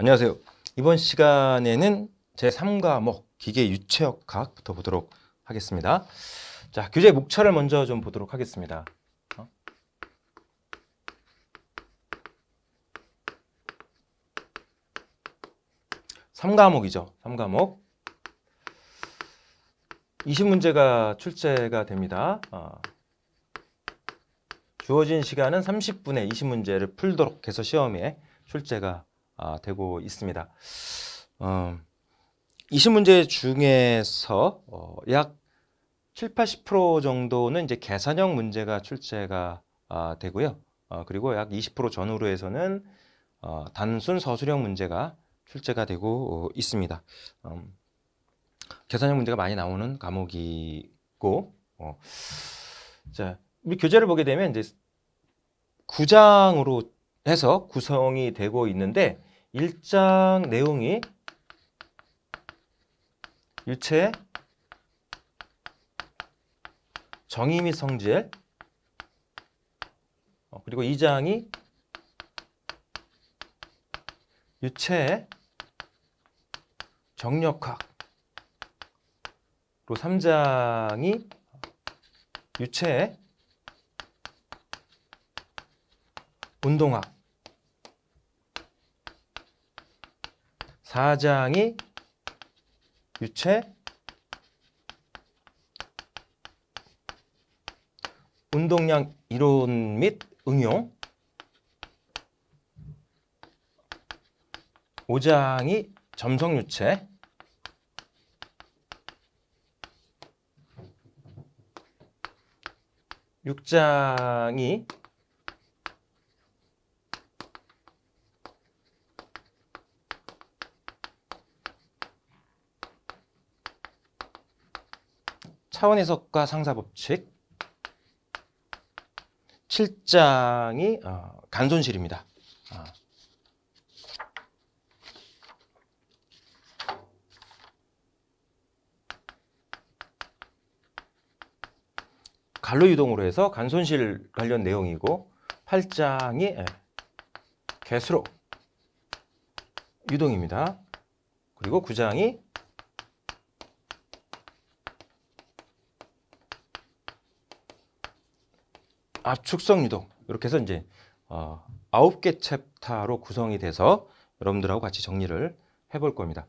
안녕하세요. 이번 시간에는 제3과목 기계 유체역학부터 보도록 하겠습니다. 자, 교재 목차를 먼저 좀 보도록 하겠습니다. 어? 과목이죠 3과목. 20문제가 출제가 됩니다. 어. 주어진 시간은 30분에 20문제를 풀도록 해서 시험에 출제가 아, 되고 있습니다. 어, 20문제 중에서 어, 약 7, 80% 정도는 이제 계산형 문제가 출제가 아, 되고요. 어, 그리고 약 20% 전후로 해서는 어, 단순 서술형 문제가 출제가 되고 어, 있습니다. 음, 계산형 문제가 많이 나오는 과목이고, 어, 자, 우리 교재를 보게 되면 이제 구장으로 해서 구성이 되고 있는데 1장 내용이 유체 정의 및 성질 어, 그리고 2장이 유체 정력학 그리고 3장이 유체 운동학 사장이 유체 운동량 이론 및 응용 5장이 점성유체 6장이 차원 해석과 상사 법칙 7장이 어, 간손실입니다. 아. 갈로 유동으로 해서 간손실 관련 내용이고 8장이 예, 개수로 유동입니다. 그리고 9장이 압축성 유도 이렇게 해서 이제 어, 9개 챕터로 구성이 돼서 여러분들하고 같이 정리를 해볼 겁니다.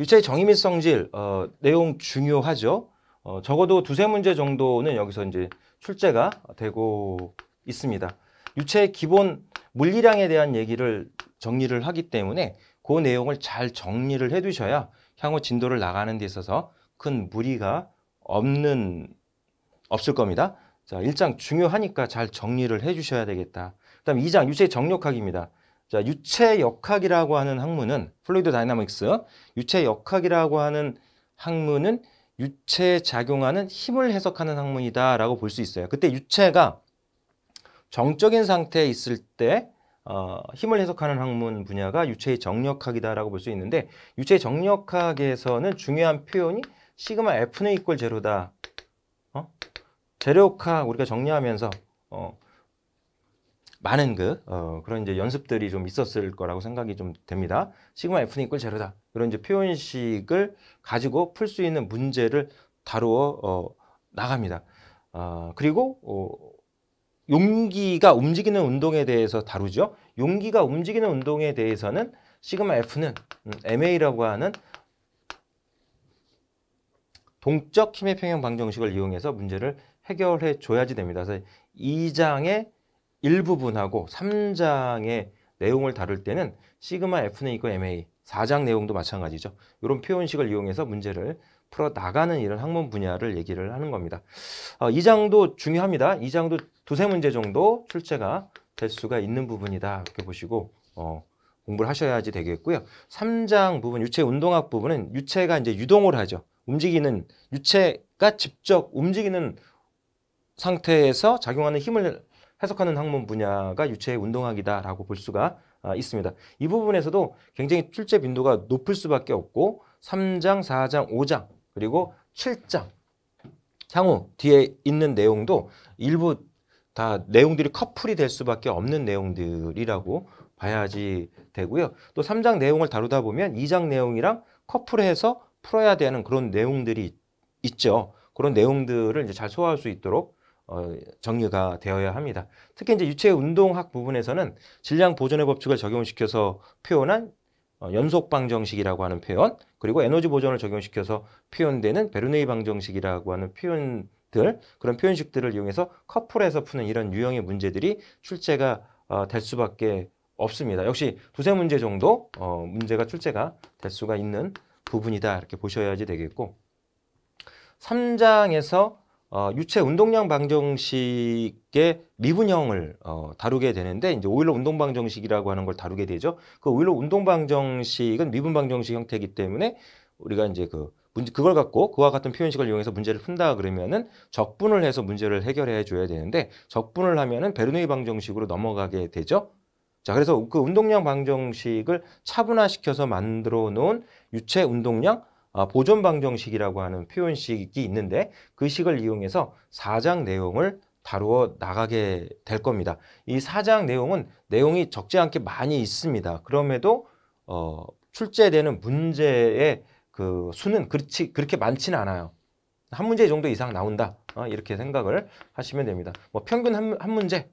유체의 정의 및 성질 어, 내용 중요하죠. 어, 적어도 두세 문제 정도는 여기서 이제 출제가 되고 있습니다. 유체의 기본 물리량에 대한 얘기를 정리를 하기 때문에 그 내용을 잘 정리를 해두셔야 향후 진도를 나가는 데 있어서 큰 무리가 없는 없을 겁니다. 자, 1장 중요하니까 잘 정리를 해 주셔야 되겠다. 그다음 2장 유체 정력학입니다. 자, 유체 역학이라고 하는 학문은 플루이드 다이나믹스 유체 역학이라고 하는 학문은 유체에 작용하는 힘을 해석하는 학문이다라고 볼 수 있어요. 그때 유체가 정적인 상태에 있을 때 어, 힘을 해석하는 학문 분야가 유체의 정력학이다라고 볼 수 있는데 유체의 정력학에서는 중요한 표현이 시그마 F는 이꼴 제로다. 어? 재력학 우리가 정리하면서 어, 많은 그 어, 그런 이제 연습들이 좀 있었을 거라고 생각이 좀 됩니다. 시그마 F는 이꼴 제로다. 이런 이제 표현식을 가지고 풀 수 있는 문제를 다루어 어, 나갑니다. 어, 그리고 어, 용기가 움직이는 운동에 대해서 다루죠. 용기가 움직이는 운동에 대해서는 시그마 F는 음, MA라고 하는 동적 힘의 평형 방정식을 이용해서 문제를 해결해 줘야지 됩니다. 그래서 2장의 일부분하고 3장의 내용을 다룰 때는 시그마 F는 이거 MA, 4장 내용도 마찬가지죠. 이런 표현식을 이용해서 문제를 풀어 나가는 이런 학문 분야를 얘기를 하는 겁니다. 어, 2장도 중요합니다. 2장도 두세 문제 정도 출제가 될 수가 있는 부분이다. 이렇게 보시고 어, 공부를 하셔야지 되겠고요. 3장 부분 유체 운동학 부분은 유체가 이제 유동을 하죠. 움직이는 유체가 직접 움직이는 상태에서 작용하는 힘을 해석하는 학문 분야가 유체의 운동학이다라고 볼 수가 아, 있습니다. 이 부분에서도 굉장히 출제 빈도가 높을 수밖에 없고 3장, 4장, 5장 그리고 7장 향후 뒤에 있는 내용도 일부 다 내용들이 커플이 될 수밖에 없는 내용들이라고 봐야지 되고요. 또 3장 내용을 다루다 보면 2장 내용이랑 커플해서 풀어야 되는 그런 내용들이 있죠. 그런 내용들을 이제 잘 소화할 수 있도록 어, 정리가 되어야 합니다. 특히 이제 유체 운동학 부분에서는 질량 보존의 법칙을 적용시켜서 표현한 어, 연속 방정식이라고 하는 표현, 그리고 에너지 보존을 적용시켜서 표현되는 베르네이 방정식이라고 하는 표현들, 그런 표현식들을 이용해서 커플에서 푸는 이런 유형의 문제들이 출제가 어, 될 수밖에 없습니다. 역시 두세 문제 정도 어, 문제가 출제가 될 수가 있는 부분이다 이렇게 보셔야지 되겠고 3장에서 어, 유체 운동량 방정식의 미분형을 어, 다루게 되는데 이제 오일러 운동 방정식이라고 하는 걸 다루게 되죠. 그 오일러 운동 방정식은 미분 방정식 형태이기 때문에 우리가 이제 그 문제 그걸 갖고 그와 같은 표현식을 이용해서 문제를 푼다 그러면은 적분을 해서 문제를 해결해 줘야 되는데 적분을 하면은 베르누이 방정식으로 넘어가게 되죠. 자, 그래서 그 운동량 방정식을 차분화시켜서 만들어 놓은 유체 운동량 아, 보존 방정식이라고 하는 표현식이 있는데 그 식을 이용해서 사장 내용을 다루어 나가게 될 겁니다. 이 사장 내용은 내용이 적지 않게 많이 있습니다. 그럼에도 어, 출제되는 문제의 그 수는 그렇지, 그렇게 많지는 않아요. 한 문제 정도 이상 나온다. 어, 이렇게 생각을 하시면 됩니다. 뭐 평균 한, 한 문제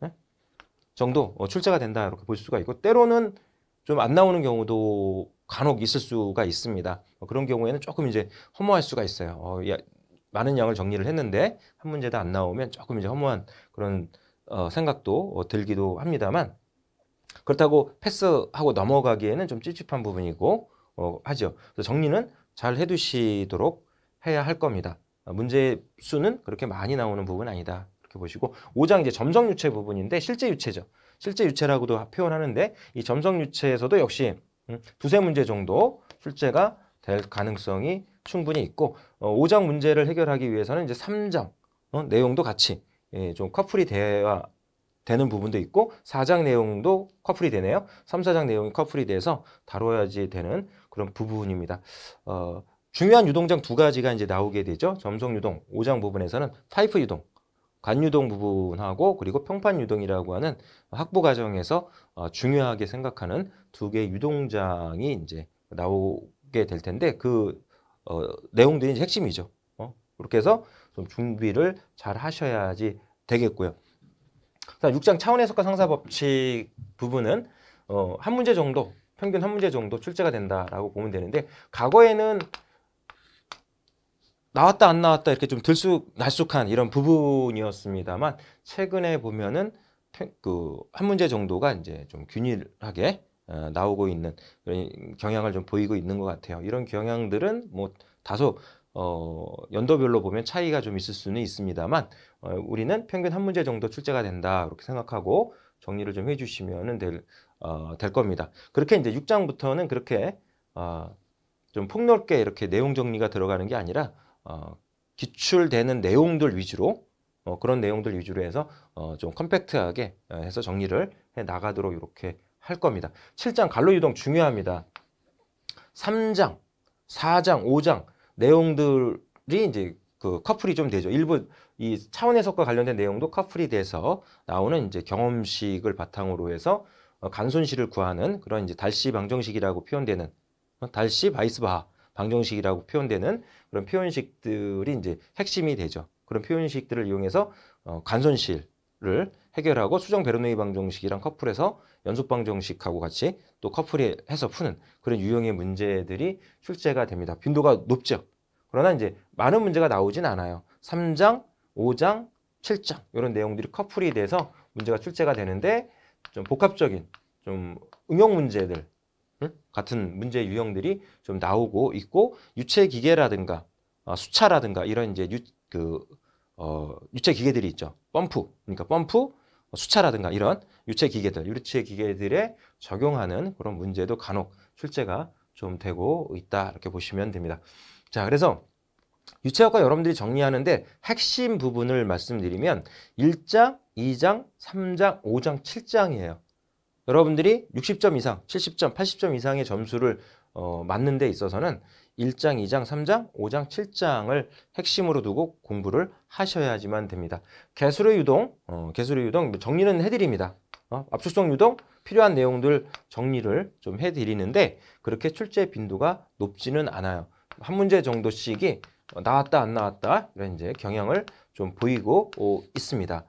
네? 정도 어, 출제가 된다. 이렇게 볼 수가 있고 때로는 좀 안 나오는 경우도 간혹 있을 수가 있습니다. 뭐 그런 경우에는 조금 이제 허무할 수가 있어요. 어, 야, 많은 양을 정리를 했는데 한 문제도 안 나오면 조금 이제 허무한 그런 어, 생각도 어, 들기도 합니다만 그렇다고 패스하고 넘어가기에는 좀 찝찝한 부분이고 어, 하죠. 그래서 정리는 잘 해두시도록 해야 할 겁니다. 어, 문제 수는 그렇게 많이 나오는 부분 아니다. 이렇게 보시고 5장 이제 점성유체 부분인데 실제 유체죠. 실제 유체라고도 표현하는데 이 점성유체에서도 역시 두세 문제 정도 출제가 될 가능성이 충분히 있고 어, 5장 문제를 해결하기 위해서는 이제 3장 어, 내용도 같이 예, 좀 커플이 돼야 되는 부분도 있고 4장 내용도 커플이 되네요. 3, 4장 내용이 커플이 돼서 다뤄야지 되는 그런 부분입니다. 어, 중요한 유동장 두 가지가 이제 나오게 되죠. 점성 유동, 5장 부분에서는 파이프 유동 관유동 부분하고 그리고 평판유동이라고 하는 학부 과정에서 어, 중요하게 생각하는 두 개의 유동장이 이제 나오게 될 텐데 그 어, 내용들이 이제 핵심이죠. 어? 그렇게 해서 좀 준비를 잘 하셔야지 되겠고요. 그 6장 차원 해석과 상사 법칙 부분은 어, 한 문제 정도 평균 한 문제 정도 출제가 된다라고 보면 되는데 과거에는 나왔다 안 나왔다 이렇게 좀 들쑥날쑥한 이런 부분이었습니다만 최근에 보면은 그 한 문제 정도가 이제 좀 균일하게 어, 나오고 있는 경향을 좀 보이고 있는 것 같아요. 이런 경향들은 뭐 다소 어, 연도별로 보면 차이가 좀 있을 수는 있습니다만 어, 우리는 평균 한 문제 정도 출제가 된다 그렇게 생각하고 정리를 좀 해주시면 될, 어, 될 겁니다. 그렇게 이제 6장부터는 그렇게 어, 좀 폭넓게 이렇게 내용 정리가 들어가는 게 아니라 어, 기출되는 내용들 위주로 어, 그런 내용들 위주로 해서 어, 좀 컴팩트하게 어, 해서 정리를 해 나가도록 이렇게 할 겁니다. 7장 갈로 유동 중요합니다. 3장, 4장, 5장 내용들이 이제 그 커플이 좀 되죠. 일부 이 차원 해석과 관련된 내용도 커플이 돼서 나오는 이제 경험식을 바탕으로 해서 어, 간손실을 구하는 그런 이제 달시 방정식이라고 표현되는 어, 달시 바이스바하 방정식이라고 표현되는 그런 표현식들이 이제 핵심이 되죠. 그런 표현식들을 이용해서 어, 간손실을 해결하고 수정 베르누이 방정식이랑 커플에서 연속 방정식하고 같이 또 커플이 해서 푸는 그런 유형의 문제들이 출제가 됩니다. 빈도가 높죠. 그러나 이제 많은 문제가 나오진 않아요. 3장, 5장, 7장 이런 내용들이 커플이 돼서 문제가 출제가 되는데 좀 복합적인 좀 응용 문제들 같은 문제 유형들이 좀 나오고 있고 유체 기계라든가 어, 수차라든가 이런 이제 유, 그, 어, 유체 기계들이 있죠. 펌프. 그러니까 펌프, 어, 수차라든가 이런 유체 기계들, 유체 기계들에 적용하는 그런 문제도 간혹 출제가 좀 되고 있다. 이렇게 보시면 됩니다. 자, 그래서 유체학과 여러분들이 정리하는데 핵심 부분을 말씀드리면 1장, 2장, 3장, 5장, 7장이에요. 여러분들이 60점 이상, 70점, 80점 이상의 점수를 어, 맞는 데 있어서는 1장, 2장, 3장, 5장, 7장을 핵심으로 두고 공부를 하셔야지만 됩니다. 개수를 유동, 어, 개수를 유동 정리는 해드립니다. 어, 압축성 유동 필요한 내용들 정리를 좀 해드리는데 그렇게 출제 빈도가 높지는 않아요. 한 문제 정도씩이 나왔다 안 나왔다 이런 이제 경향을 좀 보이고 오, 있습니다.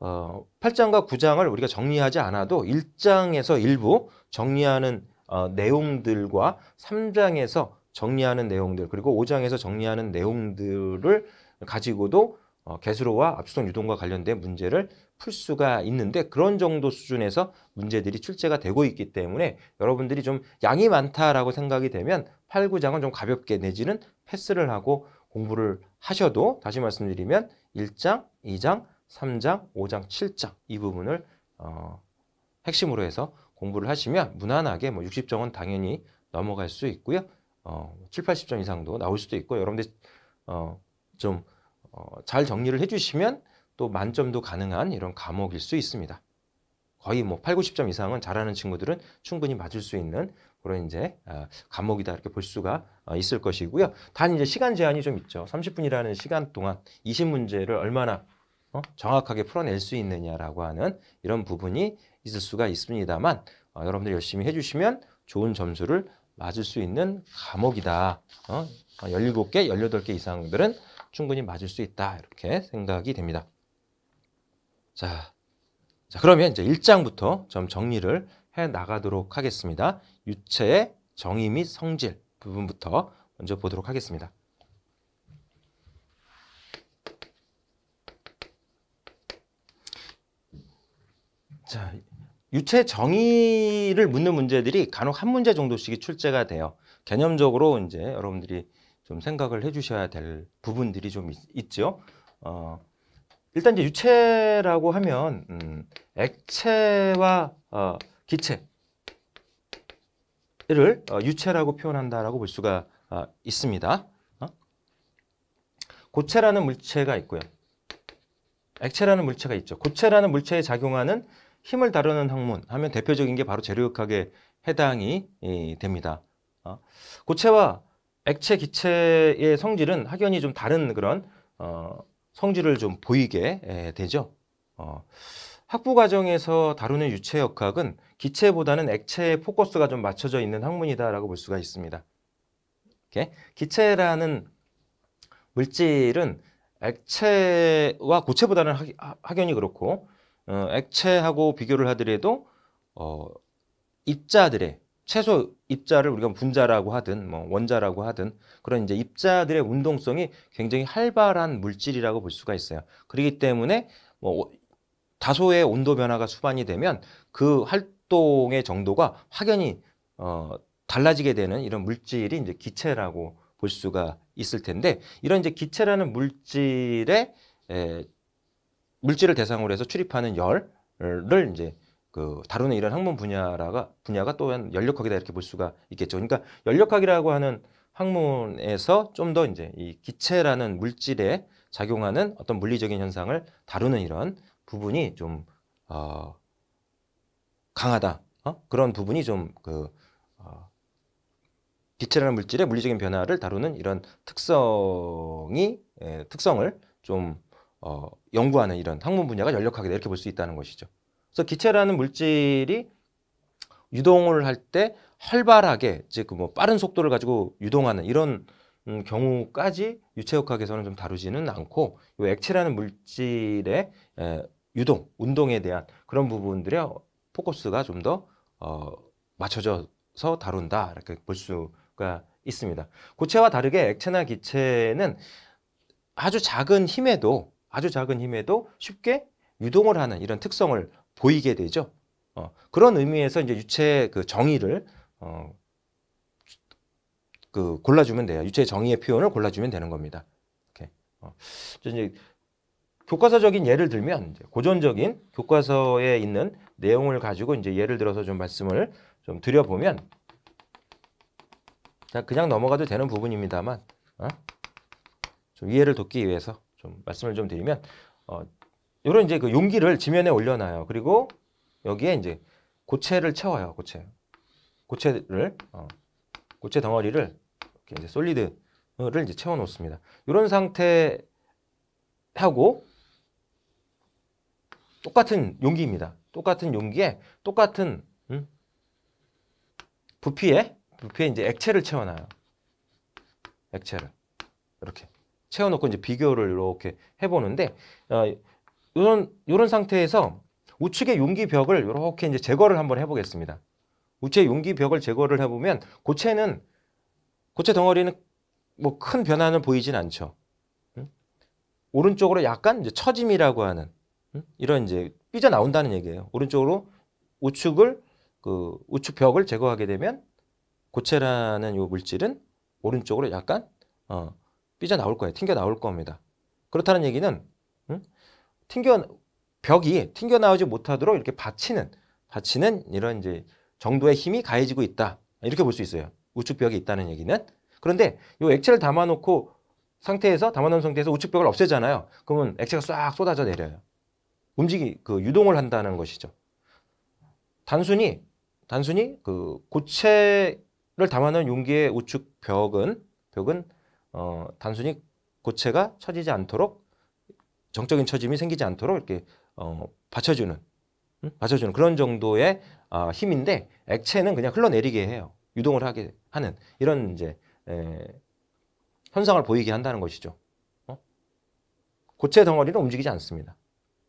어, 8장과 9장을 우리가 정리하지 않아도 1장에서 일부 정리하는 어, 내용들과 3장에서 정리하는 내용들 그리고 5장에서 정리하는 내용들을 가지고도 어, 개수로와 압수성 유동과 관련된 문제를 풀 수가 있는데 그런 정도 수준에서 문제들이 출제가 되고 있기 때문에 여러분들이 좀 양이 많다라고 생각이 되면 8, 9장은 좀 가볍게 내지는 패스를 하고 공부를 하셔도 다시 말씀드리면 1장, 2장, 3장, 5장, 7장 이 부분을 어, 핵심으로 해서 공부를 하시면 무난하게 뭐 60점은 당연히 넘어갈 수 있고요. 어, 7, 80점 이상도 나올 수도 있고 여러분들 어, 좀잘 어, 정리를 해주시면 또 만점도 가능한 이런 과목일 수 있습니다. 거의 뭐 8, 90점 이상은 잘하는 친구들은 충분히 맞을 수 있는 그런 이제 어, 과목이다 이렇게 볼 수가 어, 있을 것이고요. 단 이제 시간 제한이 좀 있죠. 30분이라는 시간 동안 20문제를 얼마나 어? 정확하게 풀어낼 수 있느냐라고 하는 이런 부분이 있을 수가 있습니다만 어, 여러분들 열심히 해주시면 좋은 점수를 맞을 수 있는 과목이다. 어? 17개, 어, 18개 이상들은 충분히 맞을 수 있다. 이렇게 생각이 됩니다. 자, 자 그러면 이제 1장부터 좀 정리를 해 나가도록 하겠습니다. 유체의 정의 및 성질 부분부터 먼저 보도록 하겠습니다. 자, 유체 정의를 묻는 문제들이 간혹 한 문제 정도씩이 출제가 돼요. 개념적으로 이제 여러분들이 좀 생각을 해주셔야 될 부분들이 좀 있, 죠 어, 일단 이제 유체라고 하면 음, 액체와 어, 기체를 어, 유체라고 표현한다라고 볼 수가 어, 있습니다. 어? 고체라는 물체가 있고요. 액체라는 물체가 있죠. 고체라는 물체에 작용하는 힘을 다루는 학문 하면 대표적인 게 바로 재료역학에 해당이 됩니다. 어? 고체와 액체, 기체의 성질은 확연히 좀 다른 그런 어, 성질을 좀 보이게 되죠. 어, 학부 과정에서 다루는 유체역학은 기체보다는 액체에 포커스가 좀 맞춰져 있는 학문이다라고 볼 수가 있습니다. 기체라는 물질은 액체와 고체보다는 확연히 그렇고 어, 액체하고 비교를 하더라도 어, 입자들의 최소 입자를 우리가 분자라고 하든 뭐 원자라고 하든 그런 이제 입자들의 운동성이 굉장히 활발한 물질이라고 볼 수가 있어요. 그렇기 때문에 뭐 다소의 온도 변화가 수반이 되면 그 활동의 정도가 확연히 어, 달라지게 되는 이런 물질이 이제 기체라고 볼 수가 있을 텐데 이런 이제 기체라는 물질의 에, 물질을 대상으로 해서 출입하는 열을 이제 그 다루는 이런 학문 분야라가 분야가 또한 열역학이다 이렇게 볼 수가 있겠죠. 그러니까 열역학이라고 하는 학문에서 좀 더 이제 이 기체라는 물질에 작용하는 어떤 물리적인 현상을 다루는 이런 부분이 좀 어, 강하다. 어? 그런 부분이 좀그 어, 기체라는 물질의 물리적인 변화를 다루는 이런 특성이 에, 예, 특성을 좀 어, 연구하는 이런 학문 분야가 열역하게 다 이렇게 볼 수 있다는 것이죠. 그래서 기체라는 물질이 유동을 할 때 활발하게 즉뭐 그 빠른 속도를 가지고 유동하는 이런 음, 경우까지 유체역학에서는 좀 다루지는 않고 이 액체라는 물질의 유동, 운동에 대한 그런 부분들의 포커스가 좀더 어, 맞춰져서 다룬다 이렇게 볼 수가 있습니다. 고체와 다르게 액체나 기체는 아주 작은 힘에도 아주 작은 힘에도 쉽게 유동을 하는 이런 특성을 보이게 되죠. 어, 그런 의미에서 이제 유체의 그 정의를 어, 그 골라주면 돼요. 유체의 정의의 표현을 골라주면 되는 겁니다. 이렇게. 어, 이제 교과서적인 예를 들면 고전적인 교과서에 있는 내용을 가지고 이제 예를 들어서 좀 말씀을 좀 드려보면 그냥 넘어가도 되는 부분입니다만 어? 좀 이해를 돕기 위해서 좀 말씀을 좀 드리면 어, 이런 이제 그 용기를 지면에 올려놔요. 그리고 여기에 이제 고체를 채워요. 고체. 고체를 어, 고체 덩어리를 이렇게 이제 솔리드를 이제 채워 놓습니다. 이런 상태하고 똑같은 용기입니다. 똑같은 용기에 똑같은 음? 부피에 부피에 이제 액체를 채워놔요. 액체를 이렇게 채워놓고 이제 비교를 이렇게 해보는데 어, 이런 이런 상태에서 우측의 용기 벽을 이렇게 이제 제거를 한번 해보겠습니다. 우측의 용기 벽을 제거를 해보면 고체는 고체 덩어리는 뭐 큰 변화는 보이진 않죠. 음? 오른쪽으로 약간 이제 처짐이라고 하는 음? 이런 이제 삐져 나온다는 얘기예요. 오른쪽으로 우측을 그 우측 벽을 제거하게 되면 고체라는 이 물질은 오른쪽으로 약간 어, 삐져 나올 거예요. 튕겨 나올 겁니다. 그렇다는 얘기는 음? 튕겨 벽이 튕겨 나오지 못하도록 이렇게 받치는 받치는 이런 이제 정도의 힘이 가해지고 있다. 이렇게 볼 수 있어요. 우측 벽이 있다는 얘기는. 그런데 이 액체를 담아놓고 상태에서 담아놓은 상태에서 우측 벽을 없애잖아요. 그러면 액체가 싹 쏟아져 내려요. 움직이 그 유동을 한다는 것이죠. 단순히 단순히 그 고체를 담아놓은 용기의 우측 벽은 벽은 어, 단순히 고체가 처지지 않도록 정적인 처짐이 생기지 않도록 이렇게 어, 받쳐주는 응? 받쳐주는 그런 정도의 어, 힘인데 액체는 그냥 흘러내리게 해요. 유동을 하게 하는 이런 이제 에, 현상을 보이게 한다는 것이죠. 어? 고체 덩어리는 움직이지 않습니다.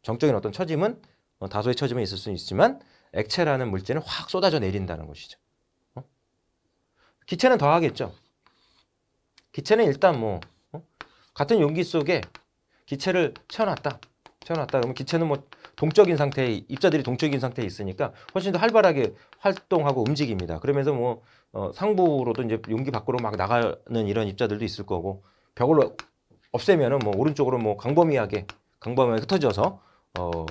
정적인 어떤 처짐은 어, 다소의 처짐은 있을 수는 있지만 액체라는 물질은 확 쏟아져 내린다는 것이죠. 어? 기체는 더 하겠죠. 기체는 일단 뭐 어? 같은 용기 속에 기체를 채워놨다. 채워놨다. 그러면 기체는 뭐 동적인 상태에 입자들이 동적인 상태에 있으니까 훨씬 더 활발하게 활동하고 움직입니다. 그러면서 뭐 어, 상부로도 이제 용기 밖으로 막 나가는 이런 입자들도 있을 거고 벽을 없애면은 뭐 오른쪽으로 뭐 광범위하게 광범위하게 흩어져서 어,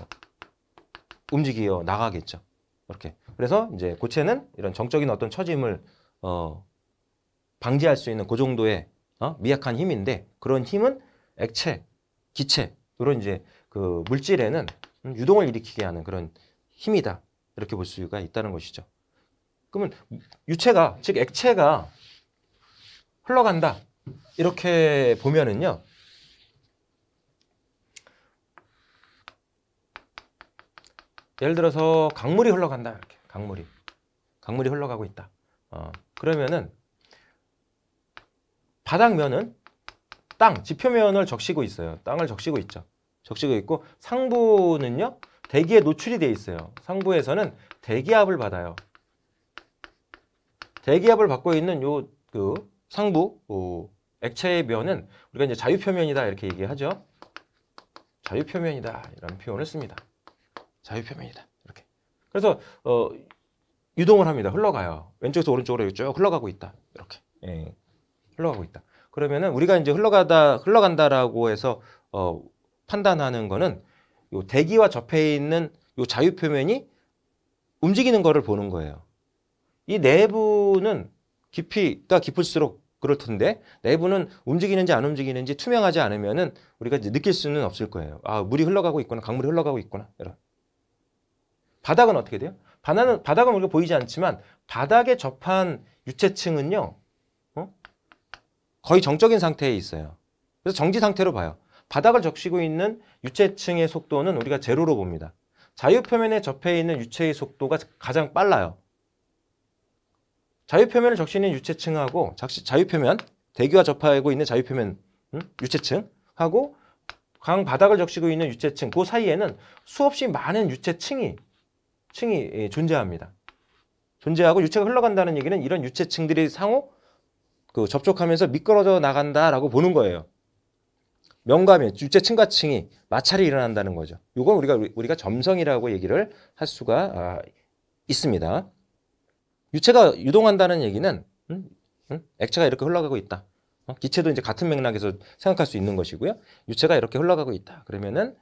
움직여 나가겠죠. 이렇게. 그래서 이제 고체는 이런 정적인 어떤 처짐을 어, 방지할 수 있는 그 정도의 어? 미약한 힘인데 그런 힘은 액체, 기체 이런 이제 그 물질에는 유동을 일으키게 하는 그런 힘이다 이렇게 볼 수가 있다는 것이죠. 그러면 유체가 즉 액체가 흘러간다 이렇게 보면은요. 예를 들어서 강물이 흘러간다 이렇게 강물이 강물이 흘러가고 있다. 어, 그러면은 바닥면은 땅, 지표면을 적시고 있어요. 땅을 적시고 있죠. 적시고 있고 상부는요. 대기에 노출이 돼 있어요. 상부에서는 대기압을 받아요. 대기압을 받고 있는 요 그 상부 오, 액체의 면은 우리가 이제 자유 표면이다 이렇게 얘기하죠. 자유 표면이다 이런 표현을 씁니다. 자유 표면이다 이렇게. 그래서 어, 유동을 합니다. 흘러가요. 왼쪽에서 오른쪽으로 쭉 흘러가고 있다 이렇게. 예. 흘러가고 있다. 그러면은 우리가 이제 흘러가다 흘러간다라고 해서 어, 판단하는 거는 요 대기와 접해 있는 요 자유 표면이 움직이는 거를 보는 거예요. 이 내부는 깊이가 깊을수록 그럴 텐데 내부는 움직이는지 안 움직이는지 투명하지 않으면은 우리가 느낄 수는 없을 거예요. 아 물이 흘러가고 있구나, 강물이 흘러가고 있구나. 이런 바닥은 어떻게 돼요? 바닥은 바닥은 우리가 보이지 않지만 바닥에 접한 유체층은요 거의 정적인 상태에 있어요. 그래서 정지 상태로 봐요. 바닥을 적시고 있는 유체층의 속도는 우리가 제로로 봅니다. 자유 표면에 접해 있는 유체의 속도가 가장 빨라요. 자유 표면을 적시는 유체층하고 자유 표면, 대기와 접하고 있는 자유 표면 음? 유체층하고 강 바닥을 적시고 있는 유체층 그 사이에는 수없이 많은 유체층이 층이 예, 존재합니다. 존재하고 유체가 흘러간다는 얘기는 이런 유체층들이 상호 그 접촉하면서 미끄러져 나간다라고 보는 거예요. 명감이 주체 층과층이 마찰이 일어난다는 거죠. 이건 우리가 우리가 점성이라고 얘기를 할 수가 아, 있습니다. 유체가 유동한다는 얘기는 음, 음, 액체가 이렇게 흘러가고 있다. 어? 기체도 이제 같은 맥락에서 생각할 수 있는 것이고요. 유체가 이렇게 흘러가고 있다. 그러면은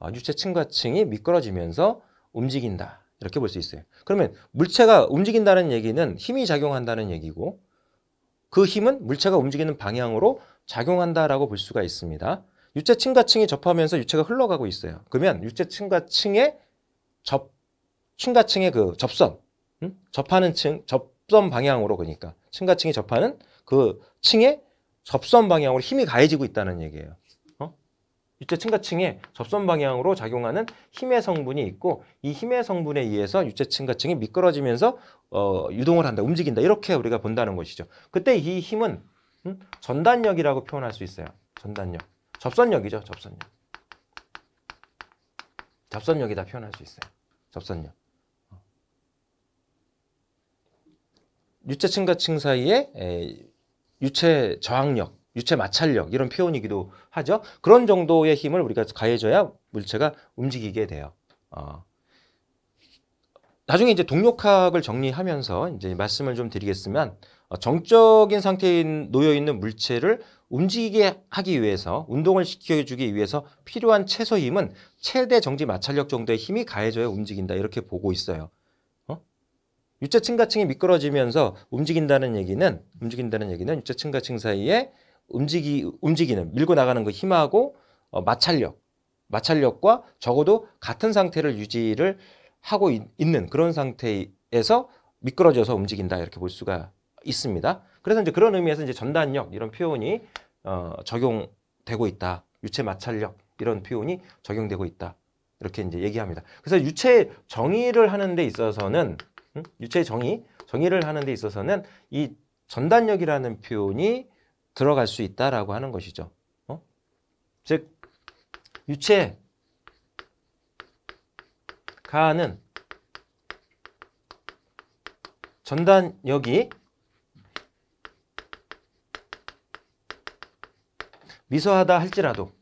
어, 유체 층과 층이 미끄러지면서 움직인다. 이렇게 볼 수 있어요. 그러면 물체가 움직인다는 얘기는 힘이 작용한다는 얘기고 그 힘은 물체가 움직이는 방향으로 작용한다라고 볼 수가 있습니다. 유체층과 층이 접하면서 유체가 흘러가고 있어요. 그러면 유체층과 층의 접, 층과 층의 그 접선, 음? 접하는 층, 접선 방향으로 그러니까 층과 층이 접하는 그 층의 접선 방향으로 힘이 가해지고 있다는 얘기예요. 유체 층과층에 접선 방향으로 작용하는 힘의 성분이 있고 이 힘의 성분에 의해서 유체 층과층이 미끄러지면서 어, 유동을 한다, 움직인다 이렇게 우리가 본다는 것이죠. 그때 이 힘은 음? 전단력이라고 표현할 수 있어요. 전단력, 접선력이죠, 접선력. 접선력이다 표현할 수 있어요. 접선력. 유체층과 층 사이에 에, 유체 저항력 유체 마찰력 이런 표현이기도 하죠. 그런 정도의 힘을 우리가 가해줘야 물체가 움직이게 돼요. 어. 나중에 이제 동력학을 정리하면서 이제 말씀을 좀 드리겠으면 어, 정적인 상태에 놓여 있는 물체를 움직이게 하기 위해서 운동을 시켜주기 위해서 필요한 최소 힘은 최대 정지 마찰력 정도의 힘이 가해져야 움직인다 이렇게 보고 있어요. 어? 유체층과 층이 미끄러지면서 움직인다는 얘기는 움직인다는 얘기는 유체층과 층 사이에 움직이, 움직이는, 밀고 나가는 그 힘하고 어, 마찰력, 마찰력과 적어도 같은 상태를 유지를 하고 있, 는 그런 상태에서 미끄러져서 움직인다 이렇게 볼 수가 있습니다. 그래서 이제 그런 의미에서 이제 전단력 이런 표현이 어, 적용되고 있다. 유체 마찰력 이런 표현이 적용되고 있다. 이렇게 이제 얘기합니다. 그래서 유체 정의를 하는 데 있어서는 음? 유체 정의, 정의를 하는 데 있어서는 이 전단력이라는 표현이 들어갈 수 있다라고 하는 것이죠. 어? 즉 유체 가는 전단력이 미소하다 할지라도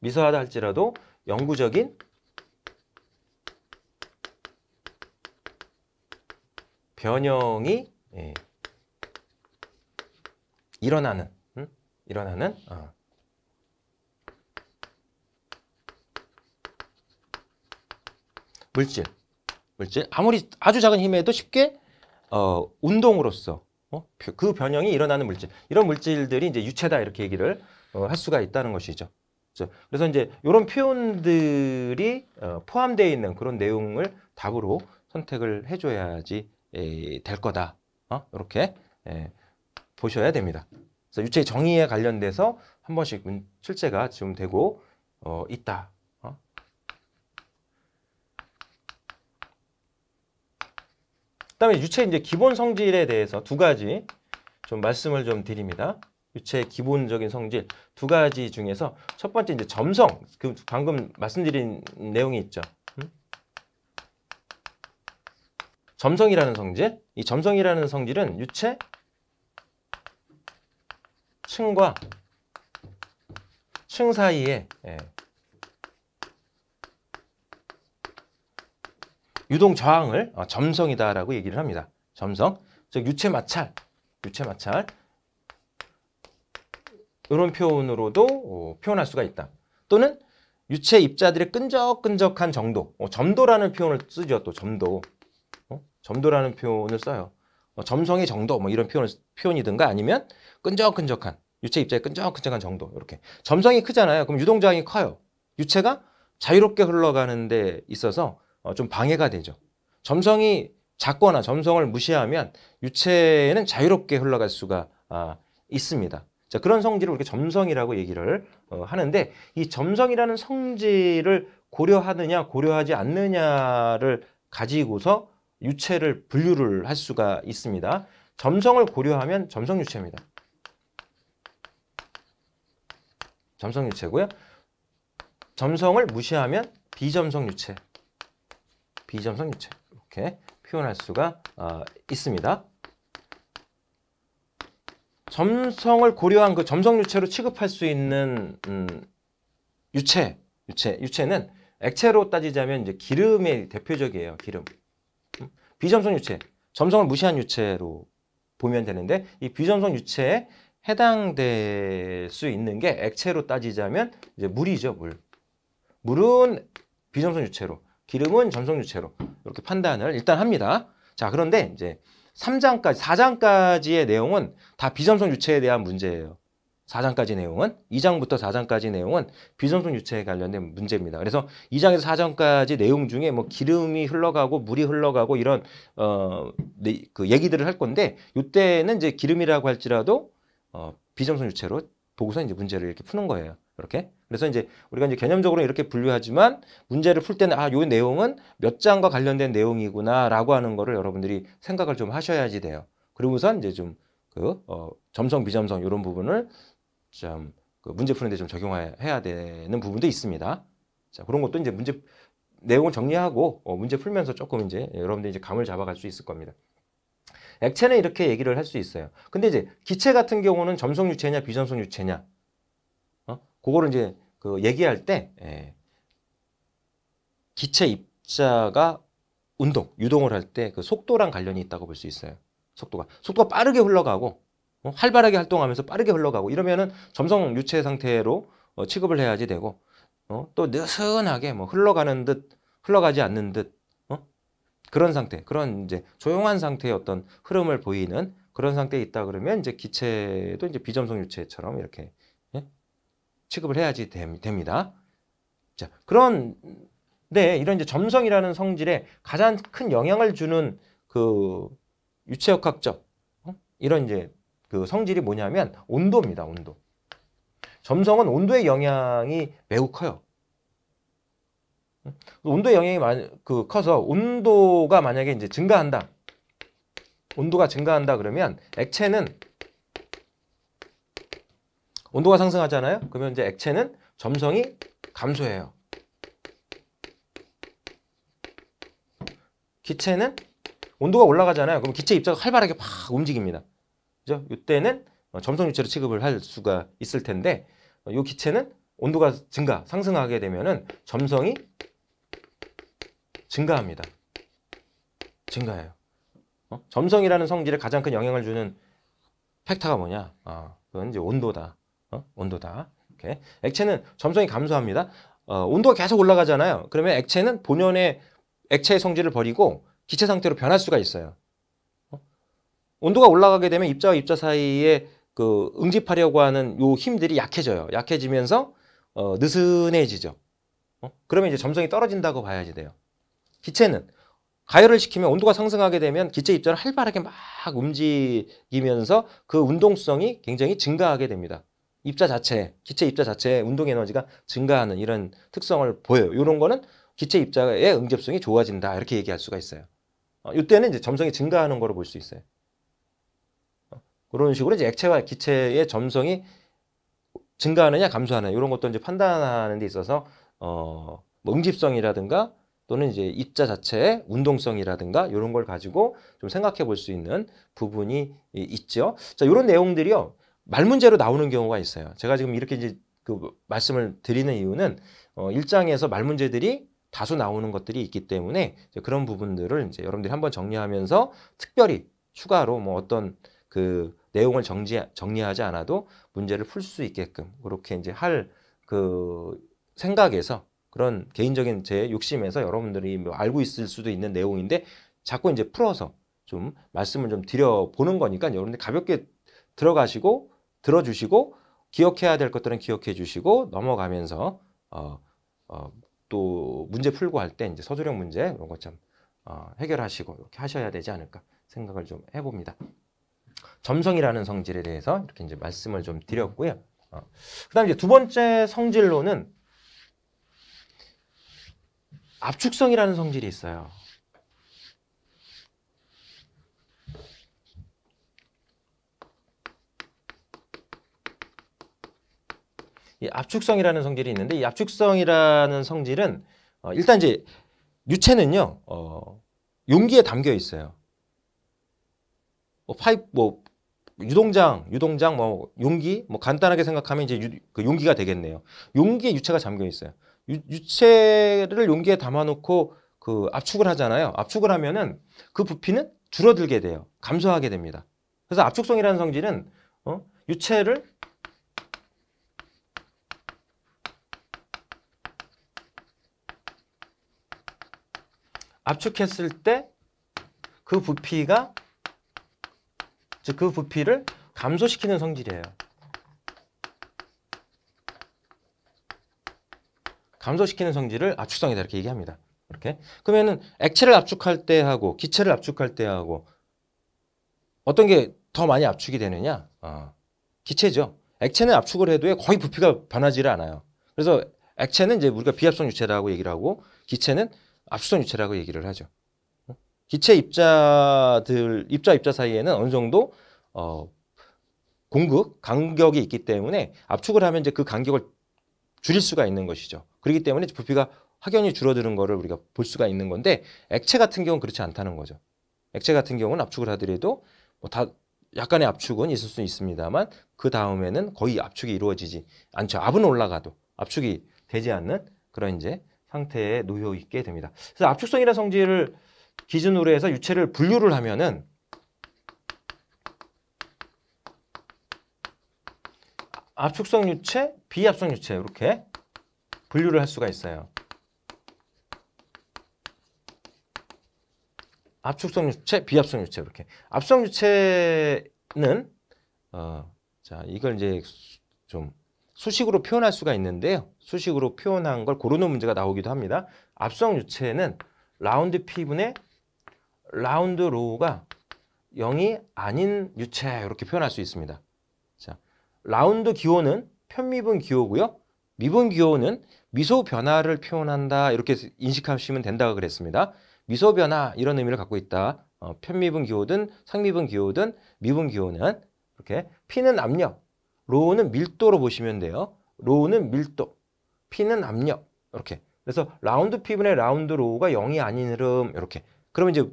미소하다 할지라도 영구적인 변형이 예. 일어나는 응? 일어나는 어. 물질 물질 아무리 아주 작은 힘에도 쉽게 어, 운동으로써 어? 그 변형이 일어나는 물질 이런 물질들이 이제 유체다 이렇게 얘기를 어, 할 수가 있다는 것이죠. 그래서 이제 이런 표현들이 어, 포함되어 있는 그런 내용을 답으로 선택을 해줘야지 될 거다. 어? 이렇게 예, 보셔야 됩니다. 그래서 유체의 정의에 관련돼서 한 번씩 출제가 지금 되고 어, 있다. 어? 그다음에 유체 이제 기본 성질에 대해서 두 가지 좀 말씀을 좀 드립니다. 유체의 기본적인 성질 두 가지 중에서 첫 번째 이제 점성 그 방금 말씀드린 내용이 있죠. 점성이라는 성질. 이 점성이라는 성질은 유체 층과 층 사이에 예. 유동 저항을 어, 점성이다라고 얘기를 합니다. 점성, 즉 유체 마찰, 유체 마찰 이런 표현으로도 어, 표현할 수가 있다. 또는 유체 입자들의 끈적끈적한 정도, 어, 점도라는 표현을 쓰죠. 또 점도. 점도라는 표현을 써요. 어, 점성의 정도 뭐 이런 표현 표현이든가 아니면 끈적끈적한 유체 입자의 끈적끈적한 정도 이렇게 점성이 크잖아요. 그럼 유동장이 커요. 유체가 자유롭게 흘러가는 데 있어서 어, 좀 방해가 되죠. 점성이 작거나 점성을 무시하면 유체는 자유롭게 흘러갈 수가 아, 있습니다. 자, 그런 성질을 이렇게 점성이라고 얘기를 어, 하는데 이 점성이라는 성질을 고려하느냐 고려하지 않느냐를 가지고서 유체를 분류를 할 수가 있습니다. 점성을 고려하면 점성 유체입니다. 점성 유체고요. 점성을 무시하면 비점성 유체, 비점성 유체 이렇게 표현할 수가 어, 있습니다. 점성을 고려한 그 점성 유체로 취급할 수 있는 음, 유체, 유체, 유체는 액체로 따지자면 이제 기름의 대표적이에요. 기름. 비점성 유체, 점성을 무시한 유체로 보면 되는데 이 비점성 유체에 해당될 수 있는 게 액체로 따지자면 이제 물이죠, 물. 물은 비점성 유체로, 기름은 점성 유체로 이렇게 판단을 일단 합니다. 자, 그런데 이제 3장까지, 4장까지의 내용은 다 비점성 유체에 대한 문제예요. 4장까지 내용은 2장부터 4장까지 내용은 비정성 유체에 관련된 문제입니다. 그래서 2장에서 4장까지 내용 중에 뭐 기름이 흘러가고 물이 흘러가고 이런 어그 네, 얘기들을 할 건데 이때는 이제 기름이라고 할지라도 어 비정성 유체로 보고서 이제 문제를 이렇게 푸는 거예요. 이렇게. 그래서 이제 우리가 이제 개념적으로 이렇게 분류하지만 문제를 풀 때는 아, 요 내용은 몇 장과 관련된 내용이구나라고 하는 거를 여러분들이 생각을 좀 하셔야지 돼요. 그리고선 이제 좀그 어, 점성 비점성 이런 부분을 좀그 문제 푸는데 좀 적용해야 되는 부분도 있습니다. 자, 그런 것도 이제 문제 내용을 정리하고 어, 문제 풀면서 조금 이제 여러분들 이제 감을 잡아갈 수 있을 겁니다. 액체는 이렇게 얘기를 할 수 있어요. 근데 이제 기체 같은 경우는 점성 유체냐 비점성 유체냐, 어? 그거를 이제 그 얘기할 때 예. 기체 입자가 운동, 유동을 할 때 그 속도랑 관련이 있다고 볼 수 있어요. 속도가 속도가 빠르게 흘러가고 어? 활발하게 활동하면서 빠르게 흘러가고 이러면은 점성 유체 상태로 어, 취급을 해야지 되고 어? 또 느슨하게 뭐 흘러가는 듯 흘러가지 않는 듯 어? 그런 상태 그런 이제 조용한 상태의 어떤 흐름을 보이는 그런 상태에 있다 그러면 이제 기체도 이제 비점성 유체처럼 이렇게 예? 취급을 해야지 됨, 됩니다. 자 그런 네 이런 이제 점성이라는 성질에 가장 큰 영향을 주는 그 유체역학적 어? 이런 이제 그 성질이 뭐냐면 온도입니다. 온도. 점성은 온도의 영향이 매우 커요. 온도의 영향이 많이 그 커서 온도가 만약에 이제 증가한다. 온도가 증가한다 그러면 액체는 온도가 상승하잖아요. 그러면 이제 액체는 점성이 감소해요. 기체는 온도가 올라가잖아요. 그럼 기체 입자가 활발하게 팍 움직입니다. 그죠? 이때는 어, 점성 유체로 취급을 할 수가 있을 텐데 이 어, 기체는 온도가 증가, 상승하게 되면은 점성이 증가합니다. 증가해요. 어? 점성이라는 성질에 가장 큰 영향을 주는 팩터가 뭐냐? 어, 그건 이제 온도다. 어? 온도다. 이렇게. 액체는 점성이 감소합니다. 어, 온도가 계속 올라가잖아요. 그러면 액체는 본연의 액체의 성질을 버리고 기체 상태로 변할 수가 있어요. 온도가 올라가게 되면 입자와 입자 사이에 그 응집하려고 하는 요 힘들이 약해져요. 약해지면서 어, 느슨해지죠. 어? 그러면 이제 점성이 떨어진다고 봐야지 돼요. 기체는 가열을 시키면 온도가 상승하게 되면 기체 입자를 활발하게 막 움직이면서 그 운동성이 굉장히 증가하게 됩니다. 입자 자체, 기체 입자 자체의 운동 에너지가 증가하는 이런 특성을 보여요. 이런 거는 기체 입자의 응접성이 좋아진다 이렇게 얘기할 수가 있어요. 어, 이때는 이제 점성이 증가하는 거로 볼 수 있어요. 이런 식으로 이제 액체와 기체의 점성이 증가하느냐 감소하느냐 이런 것도 이제 판단하는 데 있어서 어, 뭐 응집성이라든가 또는 이제 입자 자체의 운동성이라든가 이런 걸 가지고 좀 생각해 볼 수 있는 부분이 있죠. 자, 이런 내용들이요. 말문제로 나오는 경우가 있어요. 제가 지금 이렇게 이제 그 말씀을 드리는 이유는 어, 일장에서 말문제들이 다수 나오는 것들이 있기 때문에 그런 부분들을 이제 여러분들이 한번 정리하면서 특별히 추가로 뭐 어떤 그 내용을 정지, 정리하지 않아도 문제를 풀 수 있게끔 그렇게 이제 할 그 생각에서 그런 개인적인 제 욕심에서 여러분들이 뭐 알고 있을 수도 있는 내용인데 자꾸 이제 풀어서 좀 말씀을 좀 드려보는 거니까 여러분들 가볍게 들어가시고 들어주시고 기억해야 될 것들은 기억해 주시고 넘어가면서 어, 어, 또 문제 풀고 할 때 이제 서술형 문제 이런 것거 어, 해결하시고 이렇게 하셔야 되지 않을까 생각을 좀 해봅니다. 점성이라는 성질에 대해서 이렇게 이제 말씀을 좀 드렸고요. 어. 그다음 이제 두 번째 성질로는 압축성이라는 성질이 있어요. 이 압축성이라는 성질이 있는데 이 압축성이라는 성질은 어, 일단 이제 유체는요 어, 용기에 담겨 있어요. 뭐 파이프 뭐 유동장, 유동장, 뭐 용기, 뭐 간단하게 생각하면 이제 유, 그 용기가 되겠네요. 용기에 유체가 잠겨 있어요. 유, 유체를 용기에 담아놓고 그 압축을 하잖아요. 압축을 하면은 그 부피는 줄어들게 돼요. 감소하게 됩니다. 그래서 압축성이라는 성질은 어? 유체를 압축했을 때 그 부피가 즉그 부피를 감소시키는 성질이에요. 감소시키는 성질을 압축성이다 이렇게 얘기합니다. 이렇게 그러면은 액체를 압축할 때 하고 기체를 압축할 때 하고 어떤 게 더 많이 압축이 되느냐? 어, 기체죠. 액체는 압축을 해도 거의 부피가 변하지를 않아요. 그래서 액체는 이제 우리가 비합성 유체라고 얘기를 하고 기체는 압수성 유체라고 얘기를 하죠. 기체 입자들 입자 입자 사이에는 어느 정도 어, 공급 간격이 있기 때문에 압축을 하면 이제 그 간격을 줄일 수가 있는 것이죠. 그렇기 때문에 부피가 확연히 줄어드는 것을 우리가 볼 수가 있는 건데 액체 같은 경우는 그렇지 않다는 거죠. 액체 같은 경우는 압축을 하더라도 뭐 다 약간의 압축은 있을 수 있습니다만 그 다음에는 거의 압축이 이루어지지 않죠. 압은 올라가도 압축이 되지 않는 그런 이제 상태에 놓여 있게 됩니다. 그래서 압축성이라는 성질을 기준으로 해서 유체를 분류를 하면은 압축성 유체, 비압성 유체 이렇게 분류를 할 수가 있어요. 압축성 유체, 비압성 유체 이렇게. 압성 유체는 어, 자 이걸 이제 좀 수식으로 표현할 수가 있는데요. 수식으로 표현한 걸 고르는 문제가 나오기도 합니다. 압성 유체는 라운드 P분의 라운드 로우가 0이 아닌 유체 이렇게 표현할 수 있습니다. 자, 라운드 기호는 편미분 기호고요. 미분 기호는 미소 변화를 표현한다 이렇게 인식하시면 된다고 그랬습니다. 미소 변화 이런 의미를 갖고 있다. 어, 편미분 기호든 상미분 기호든 미분 기호는 이렇게 P는 압력, 로우는 밀도로 보시면 돼요. 로우는 밀도, P는 압력 이렇게 그래서 라운드 피분의 라운드 로우가 0이 아닌 흐름 이렇게. 그러면 이제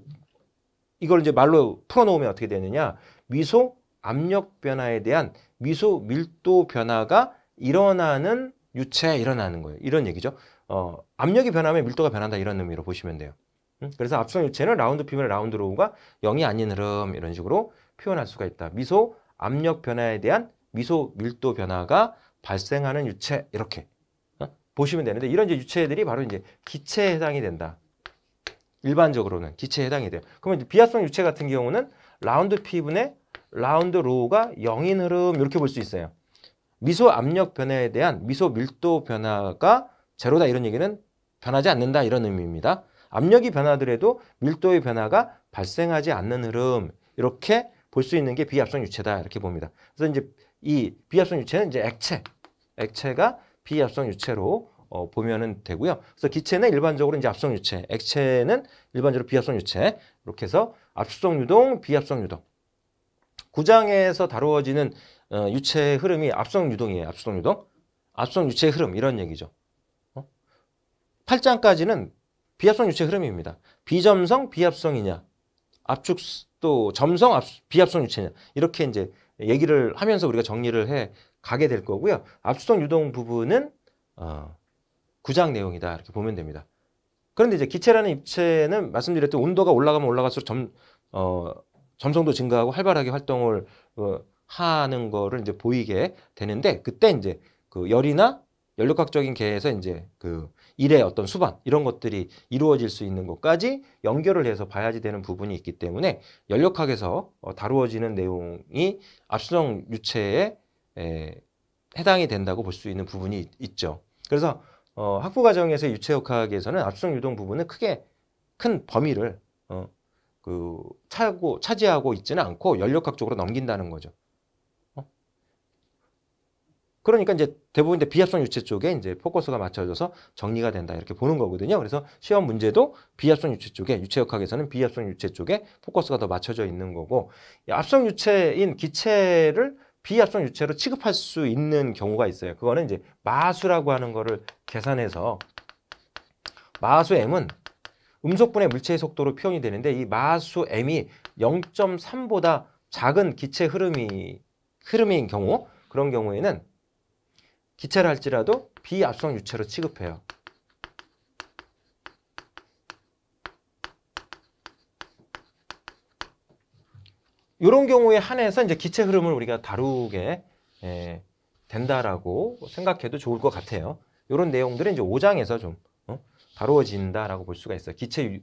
이걸 이제 말로 풀어놓으면 어떻게 되느냐? 미소 압력 변화에 대한 미소 밀도 변화가 일어나는 유체에 일어나는 거예요. 이런 얘기죠. 어, 압력이 변하면 밀도가 변한다 이런 의미로 보시면 돼요. 그래서 압성 유체는 라운드 피분의 라운드 로우가 0이 아닌 흐름 이런 식으로 표현할 수가 있다. 미소 압력 변화에 대한 미소 밀도 변화가 발생하는 유체 이렇게 보시면 되는데 이런 이제 유체들이 바로 이제 기체에 해당이 된다. 일반적으로는 기체에 해당이 돼요. 그러면 비합성 유체 같은 경우는 라운드 피분의 라운드 로우가 0인 흐름 이렇게 볼 수 있어요. 미소 압력 변화에 대한 미소 밀도 변화가 제로다 이런 얘기는 변하지 않는다 이런 의미입니다. 압력이 변하더라도 밀도의 변화가 발생하지 않는 흐름 이렇게 볼 수 있는 게 비합성 유체다 이렇게 봅니다. 그래서 이제 이 비합성 유체는 이제 액체, 액체가 비합성 유체로 어, 보면은 되고요. 그래서 기체는 일반적으로 이제 압성 유체, 액체는 일반적으로 비합성 유체 이렇게 해서 압성 유동, 비합성 유동. 구장에서 다루어지는 어, 유체 흐름이 압성 유동이에요. 압성 유동, 압성 유체 흐름 이런 얘기죠. 어? 8장까지는 비합성 유체 흐름입니다. 비점성, 비합성이냐, 압축 또 점성, 압, 비합성 유체냐 이렇게 이제 얘기를 하면서 우리가 정리를 해 가게 될 거고요. 압수성 유동 부분은 어, 구장 내용이다 이렇게 보면 됩니다. 그런데 이제 기체라는 입체는 말씀드렸듯이 온도가 올라가면 올라갈수록 점, 어, 점성도 증가하고 활발하게 활동을 어, 하는 거를 이제 보이게 되는데 그때 이제 그 열이나 연력학적인 개에서 이제 그 일의 어떤 수반 이런 것들이 이루어질 수 있는 것까지 연결을 해서 봐야지 되는 부분이 있기 때문에 연력학에서 어, 다루어지는 내용이 압수성 유체의 에, 예, 해당이 된다고 볼 수 있는 부분이 있죠. 그래서 어, 학부 과정에서 유체역학에서는 압수성 유동 부분은 크게 큰 범위를 어, 그 차고 차지하고 있지는 않고 연력학 쪽으로 넘긴다는 거죠. 어? 그러니까 이제 대부분 이제 비합성 유체 쪽에 이제 포커스가 맞춰져서 정리가 된다 이렇게 보는 거거든요. 그래서 시험 문제도 비합성 유체 쪽에 유체역학에서는 비합성 유체 쪽에 포커스가 더 맞춰져 있는 거고 압성 유체인 기체를 비합성 유체로 취급할 수 있는 경우가 있어요. 그거는 이제 마수라고 하는 거를 계산해서 마수 m은 음속분의 물체의 속도로 표현이 되는데 이 마수 m이 0.3보다 작은 기체 흐름이 흐름인 경우 그런 경우에는 기체를 할지라도 비압성 유체로 취급해요. 이런 경우에 한해서 이제 기체 흐름을 우리가 다루게 예, 된다라고 생각해도 좋을 것 같아요. 이런 내용들은 이제 5장에서 좀 어? 다루어진다라고 볼 수가 있어요. 기체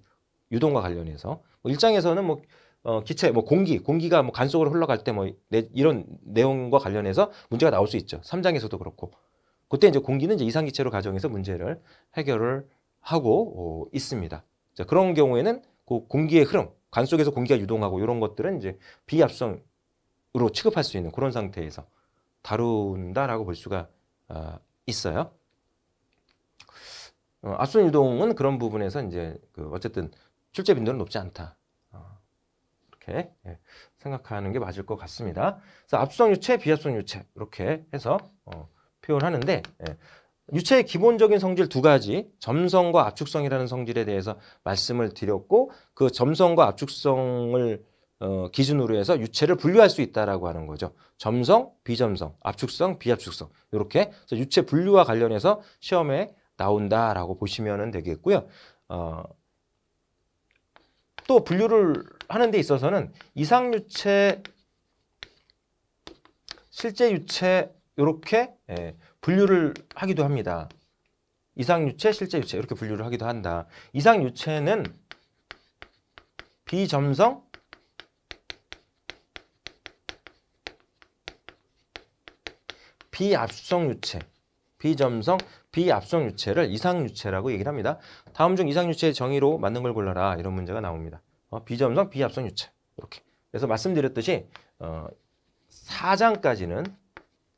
유, 동과 관련해서 1장에서는 뭐, 뭐 어, 기체 뭐 공기 공기가 뭐 간속으로 흘러갈 때뭐 이런 내용과 관련해서 문제가 나올 수 있죠. 3장에서도 그렇고 그때 이제 공기는 이제 이상기체로 가정해서 문제를 해결을 하고 어, 있습니다. 자, 그런 경우에는 그 공기의 흐름 간 속에서 공기가 유동하고 이런 것들은 이제 비압성으로 취급할 수 있는 그런 상태에서 다룬다라고 볼 수가 어, 있어요. 어, 압선 유동은 그런 부분에서 이제 그 어쨌든 출제 빈도는 높지 않다. 이 어, 예, 생각하는 게 맞을 것 같습니다. 그래서 압수성 유체, 비압성 유체 이렇게 해서 표현하는데 예, 유체의 기본적인 성질 두 가지, 점성과 압축성이라는 성질에 대해서 말씀을 드렸고 그 점성과 압축성을 어, 기준으로 해서 유체를 분류할 수 있다라고 하는 거죠. 점성, 비점성, 압축성, 비압축성 이렇게 유체 분류와 관련해서 시험에 나온다라고 보시면 되겠고요. 어, 또 분류를 하는 데 있어서는 이상유체, 실제유체 이렇게 예, 분류를 하기도 합니다. 이상유체, 실제유체 이렇게 분류를 하기도 한다. 이상유체는 비점성 비압성 유체, 비점성, 비압성 유체를 이상 유체라고 얘기를 합니다. 다음 중 이상 유체의 정의로 맞는 걸 골라라 이런 문제가 나옵니다. 어, 비점성, 비압성 유체 이렇게. 그래서 말씀드렸듯이 어, 4장까지는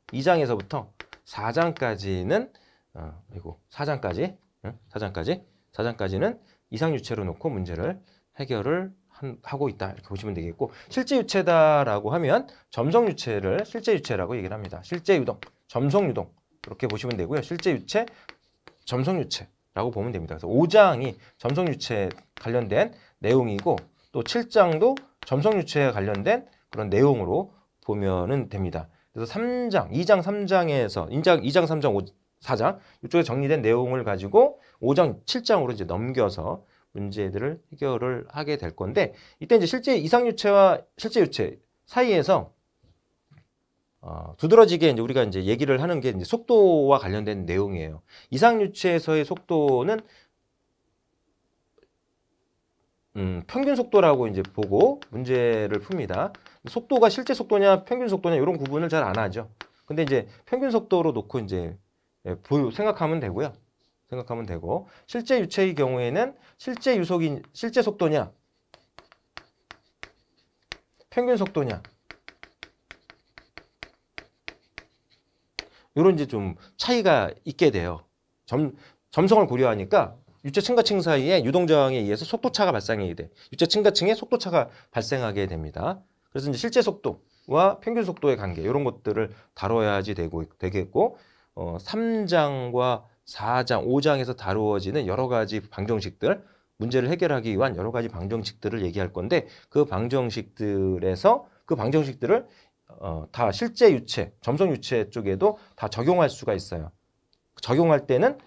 2장에서부터 4장까지는 어, 그리고 4장까지 응? 4장까지 4장까지는 이상 유체로 놓고 문제를 해결을 한, 하고 있다 이렇게 보시면 되겠고 실제 유체다라고 하면 점성 유체를 실제 유체라고 얘기를 합니다. 실제 유동, 점성 유동 이렇게 보시면 되고요. 실제 유체, 점성 유체라고 보면 됩니다. 그래서 5장이 점성 유체 관련된 내용이고 또 7장도 점성 유체에 관련된 그런 내용으로 보면은 됩니다. 그래서 3장, 2장, 3장에서 2장, 2장, 3장, 5, 4장 이쪽에 정리된 내용을 가지고 5장, 7장으로 이제 넘겨서 문제들을 해결을 하게 될 건데 이때 이제 실제 이상 유체와 실제 유체 사이에서 어, 두드러지게 이제 우리가 이제 얘기를 하는 게 이제 속도와 관련된 내용이에요. 이상 유체에서의 속도는 음, 평균 속도라고 이제 보고 문제를 풉니다. 속도가 실제 속도냐 평균 속도냐 이런 구분을 잘 안 하죠. 근데 이제 평균 속도로 놓고 이제 예, 생각하면 되고요. 생각하면 되고 실제 유체의 경우에는 실제 유속이 실제 속도냐 평균 속도냐 이런 이제 좀 차이가 있게 돼요. 점, 점성을 고려하니까 유체 층과층 사이에 유동 저항에 의해서 속도차가 발생하게 돼. 유체 층과층에 속도차가 발생하게 됩니다. 그래서 이제 실제 속도와 평균 속도의 관계 이런 것들을 다뤄야지 되고 되겠고 어, 3장과 4장, 5장에서 다루어지는 여러 가지 방정식들 문제를 해결하기 위한 여러 가지 방정식들을 얘기할 건데 그 방정식들에서 그 방정식들을 어, 다 실제 유체, 점성 유체 쪽에도 다 적용할 수가 있어요. 적용할 때는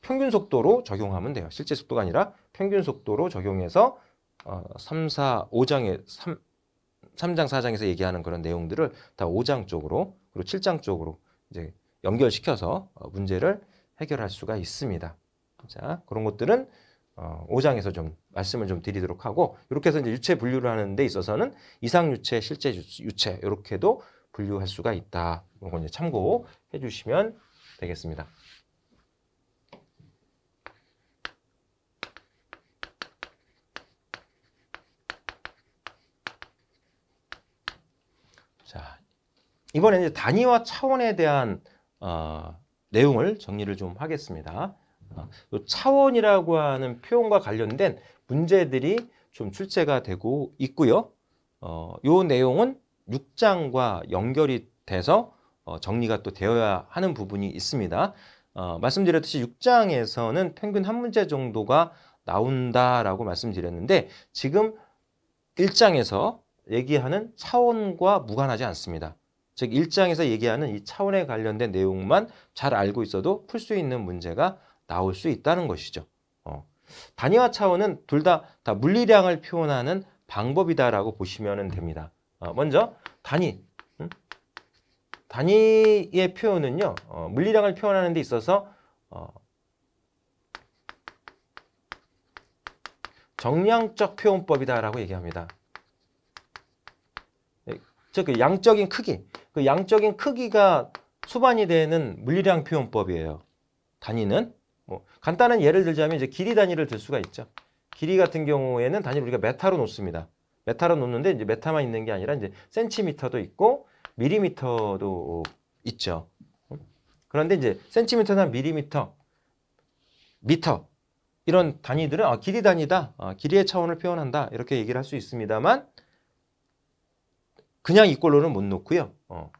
평균 속도로 적용하면 돼요. 실제 속도가 아니라 평균 속도로 적용해서 어, 3, 4, 5장에 3, 3장, 4장에서 얘기하는 그런 내용들을 다 5장 쪽으로 그리고 7장 쪽으로 이제 연결시켜서 어, 문제를 해결할 수가 있습니다. 자, 그런 것들은 5장에서 어, 좀 말씀을 좀 드리도록 하고 이렇게 해서 이제 유체 분류를 하는 데 있어서는 이상 유체, 실제 유체 이렇게도 분류할 수가 있다. 이건 참고해 주시면 되겠습니다. 이번에 이제 단위와 차원에 대한 어, 내용을 정리를 좀 하겠습니다. 어, 차원이라고 하는 표현과 관련된 문제들이 좀 출제가 되고 있고요. 어, 요 내용은 6장과 연결이 돼서 어, 정리가 또 되어야 하는 부분이 있습니다. 어, 말씀드렸듯이 6장에서는 평균 한 문제 정도가 나온다라고 말씀드렸는데 지금 1장에서 얘기하는 차원과 무관하지 않습니다. 즉 1장에서 얘기하는 이 차원에 관련된 내용만 잘 알고 있어도 풀 수 있는 문제가 나올 수 있다는 것이죠. 어. 단위와 차원은 둘 다 다 물리량을 표현하는 방법이다라고 보시면 됩니다. 어, 먼저 단위. 음? 단위의 표현은요. 어, 물리량을 표현하는 데 있어서 어, 정량적 표현법이다라고 얘기합니다. 예, 즉 그 양적인 크기, 그 양적인 크기가 수반이 되는 물리량 표현법이에요. 단위는 뭐 간단한 예를 들자면 이제 길이 단위를 들 수가 있죠. 길이 같은 경우에는 단위를 우리가 메타로 놓습니다. 메타로 놓는데 이제 메타만 있는 게 아니라 이제 센티미터도 있고 밀리미터도 있죠. 그런데 이제 센티미터나 밀리미터 미터 이런 단위들은 아, 길이 단위다, 아, 길이의 차원을 표현한다 이렇게 얘기를 할 수 있습니다만 그냥 이꼴로는 못 놓고요. 어.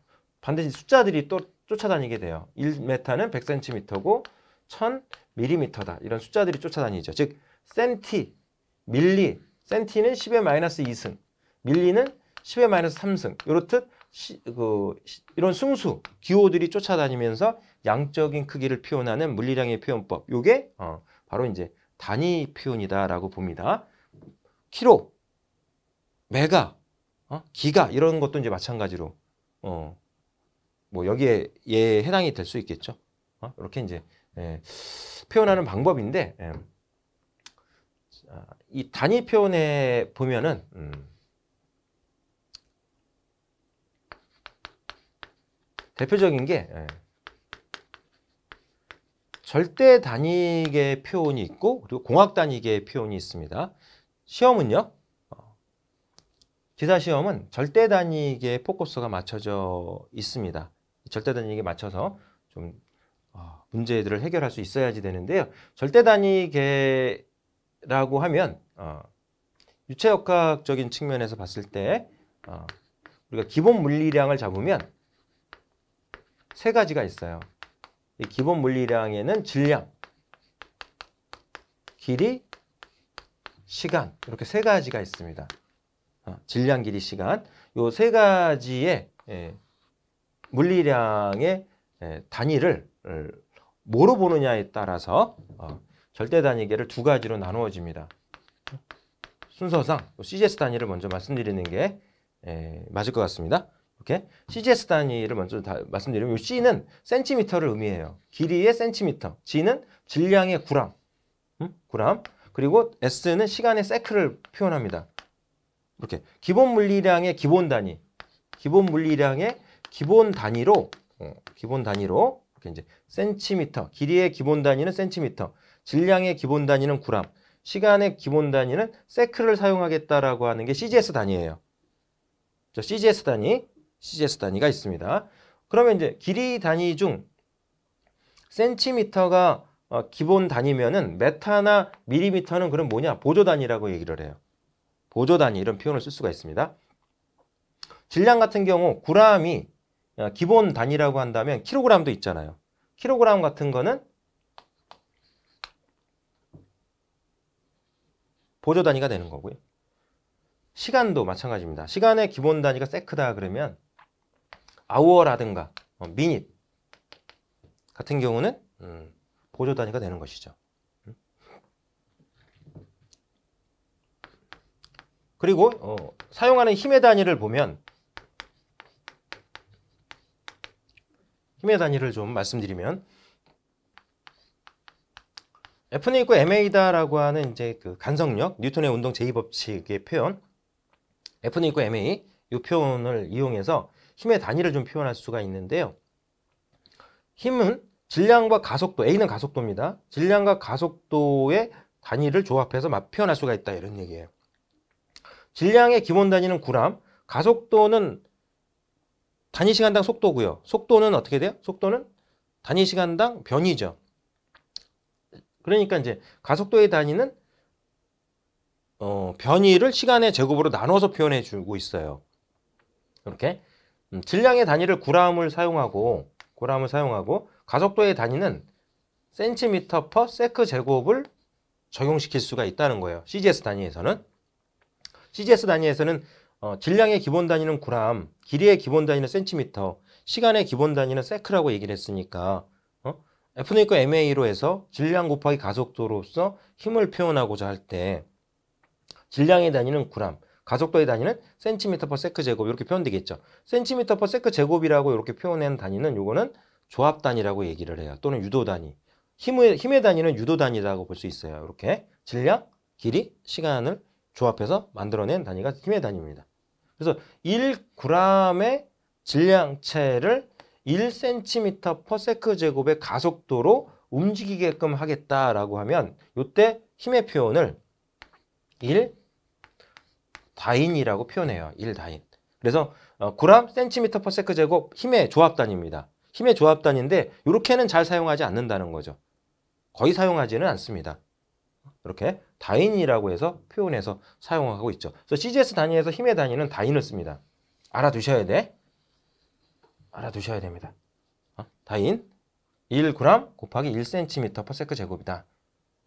반드시 숫자들이 또 쫓아다니게 돼요. 1m는 100cm고 1000mm다. 이런 숫자들이 쫓아다니죠. 즉 센티, 밀리, 센티는 10의 마이너스 2승, 밀리는 10의 마이너스 3승. 이렇듯 시, 그, 시, 이런 승수, 기호들이 쫓아다니면서 양적인 크기를 표현하는 물리량의 표현법. 요게 어, 바로 이제 단위 표현이다라고 봅니다. 키로, 메가, 어? 기가 이런 것도 이제 마찬가지로 어, 뭐 여기에 예 해당이 될 수 있겠죠. 어? 이렇게 이제 예, 표현하는 방법인데 예. 자, 이 단위 표현에 보면은 음, 대표적인 게 예. 절대 단위계 표현이 있고 그리고 공학 단위계 표현이 있습니다. 시험은요. 기사 시험은 절대 단위에 포커스가 맞춰져 있습니다. 절대 단위에 맞춰서 좀 어, 문제들을 해결할 수 있어야지 되는데요. 절대 단위계라고 하면 어, 유체역학적인 측면에서 봤을 때 어, 우리가 기본 물리량을 잡으면 세 가지가 있어요. 이 기본 물리량에는 질량, 길이, 시간 이렇게 세 가지가 있습니다. 어, 질량 길이 시간 요세 가지의 예, 물리량의 예, 단위를 뭐로 보느냐에 따라서 어, 절대 단위계를 두 가지로 나누어집니다. 순서상 CGS 단위를 먼저 말씀드리는 게 예, 맞을 것 같습니다. 이렇게 CGS 단위를 먼저 말씀드리면 이 C는 센티미터를 의미해요. 길이의 센티미터, G는 질량의 구람, 음? 구람, 그리고 S는 시간의 세크를 표현합니다. 이렇게 기본 물리량의 기본 단위, 기본 물리량의 기본 단위로 어, 기본 단위로 이렇게 이제 센티미터, 길이의 기본 단위는 센티미터, 질량의 기본 단위는 구람, 시간의 기본 단위는 세크를 사용하겠다라고 하는 게 CGS 단위예요. 저 CGS 단위, CGS 단위가 있습니다. 그러면 이제 길이 단위 중 센티미터가 어, 기본 단위면은 메타나 밀리미터는 그럼 뭐냐 보조 단위라고 얘기를 해요. 보조단위 이런 표현을 쓸 수가 있습니다. 질량 같은 경우 구람이 어, 기본 단위라고 한다면 킬로그램도 있잖아요. 킬로그램 같은 거는 보조 단위가 되는 거고요. 시간도 마찬가지입니다. 시간의 기본 단위가 세크다 그러면 아워라든가 미닛 어, 같은 경우는 음, 보조 단위가 되는 것이죠. 그리고 어, 사용하는 힘의 단위를 보면 힘의 단위를 좀 말씀드리면 F는 있고 MA다라고 하는 이제 그 간성력, 뉴턴의 운동 제2법칙의 표현 F는 있고 MA, 이 표현을 이용해서 힘의 단위를 좀 표현할 수가 있는데요. 힘은 질량과 가속도, A는 가속도입니다. 질량과 가속도의 단위를 조합해서 막 표현할 수가 있다 이런 얘기예요. 질량의 기본 단위는 구람 가속도는 단위 시간당 속도고요. 속도는 어떻게 돼요? 속도는 단위 시간당 변이죠. 그러니까 이제 가속도의 단위는 어, 변이를 시간의 제곱으로 나눠서 표현해 주고 있어요. 이렇게 음, 질량의 단위를 구람을 사용하고 구람을 사용하고 가속도의 단위는 센티미터 퍼 세크 제곱을 적용시킬 수가 있다는 거예요. CGS 단위에서는 CGS 단위에서는 어, 질량의 기본 단위는 구람, 길이의 기본 단위는 센티미터, 시간의 기본 단위는 세크라고 얘기를 했으니까 어? F0니까 MA로 해서 질량 곱하기 가속도로서 힘을 표현하고자 할 때 질량의 단위는 구람, 가속도의 단위는 센티미터 퍼 세크 제곱 이렇게 표현되겠죠. 센티미터 퍼 세크 제곱이라고 이렇게 표현한 단위는 요거는 조합 단위라고 얘기를 해요. 또는 유도 단위. 힘의, 힘의 단위는 유도 단위라고 볼 수 있어요. 이렇게 질량, 길이, 시간을 조합해서 만들어낸 단위가 힘의 단위입니다. 그래서 1g의 질량체를 1cm/sec 제곱의 가속도로 움직이게끔 하겠다라고 하면 이때 힘의 표현을 1 다인이라고 표현해요. 1 다인. 그래서 어, g cm/sec 제곱 힘의 조합 단위입니다. 힘의 조합 단위인데 이렇게는 잘 사용하지 않는다는 거죠. 거의 사용하지는 않습니다. 이렇게 다인이라고 해서 표현해서 사용하고 있죠. 그래서 CGS 단위에서 힘의 단위는 다인을 씁니다. 알아두셔야 돼. 알아두셔야 됩니다. 어? 다인 1g 곱하기 1cm/s 제곱이다.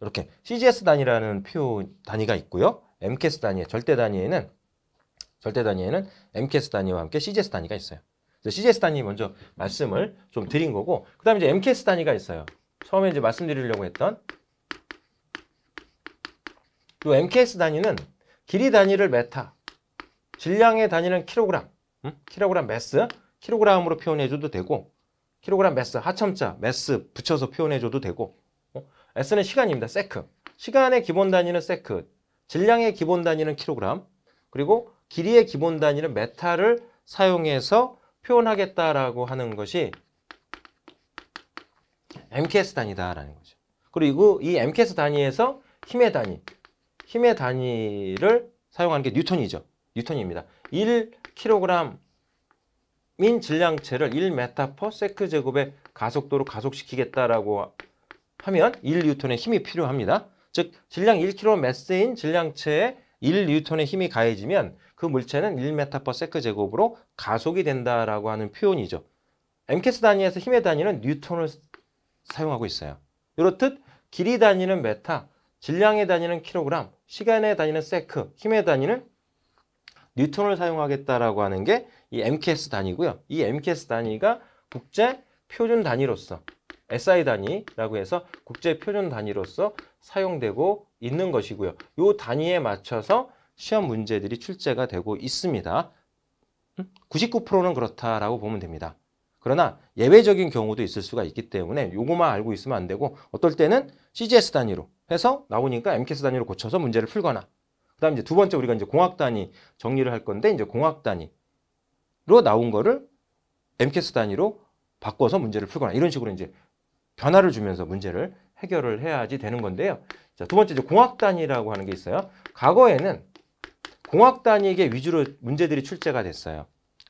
이렇게 CGS 단위라는 표 단위가 있고요. MKS 단위, 절대 단위에는 절대 단위에는 MKS 단위와 함께 CGS 단위가 있어요. CGS 단위 먼저 말씀을 좀 드린 거고, 그다음에 이제 MKS 단위가 있어요. 처음에 이제 말씀드리려고 했던 요 MKS 단위는 길이 단위를 메타, 질량의 단위는 킬로그램, 음? 킬로그램 매스, 킬로그램으로 표현해줘도 되고 킬로그램 매스, 하첨자, 매스 붙여서 표현해줘도 되고 어? S는 시간입니다. 세크. 시간의 기본 단위는 세크, 질량의 기본 단위는 킬로그램, 그리고 길이의 기본 단위는 메타를 사용해서 표현하겠다라고 하는 것이 MKS 단위다라는 거죠. 그리고 이 MKS 단위에서 힘의 단위, 힘의 단위를 사용하는 게 뉴턴이죠. 뉴턴입니다. 1kg인 질량체를 1m/sec 제곱의 가속도로 가속시키겠다라고 하면 1뉴턴의 힘이 필요합니다. 즉 질량 1kg인 질량체에 1뉴턴의 힘이 가해지면 그 물체는 1m/sec 제곱으로 가속이 된다라고 하는 표현이죠. m k 스 단위에서 힘의 단위는 뉴턴을 사용하고 있어요. 이렇듯 길이 단위는 메타, 질량에 다니는 킬로그램, 시간에 다니는 세크, 힘에 다니는 뉴턴을 사용하겠다라고 하는 게 이 MKS 단위고요. 이 MKS 단위가 국제 표준 단위로서 SI 단위라고 해서 국제 표준 단위로서 사용되고 있는 것이고요. 이 단위에 맞춰서 시험 문제들이 출제가 되고 있습니다. 99%는 음? 그렇다라고 보면 됩니다. 그러나 예외적인 경우도 있을 수가 있기 때문에 요거만 알고 있으면 안 되고 어떨 때는 CGS 단위로 해서 나오니까 m k a s 단위로 고쳐서 문제를 풀거나 그다음 에 이제 두 번째 우리가 이제 공학 단위 정리를 할 건데 이제 공학 단위로 나온 거를 m k a s 단위로 바꿔서 문제를 풀거나 이런 식으로 이제 변화를 주면서 문제를 해결을 해야지 되는 건데요. 자, 두 번째 이제 공학 단위라고 하는 게 있어요. 과거에는 공학 단위의 위주로 문제들이 출제가 됐어요.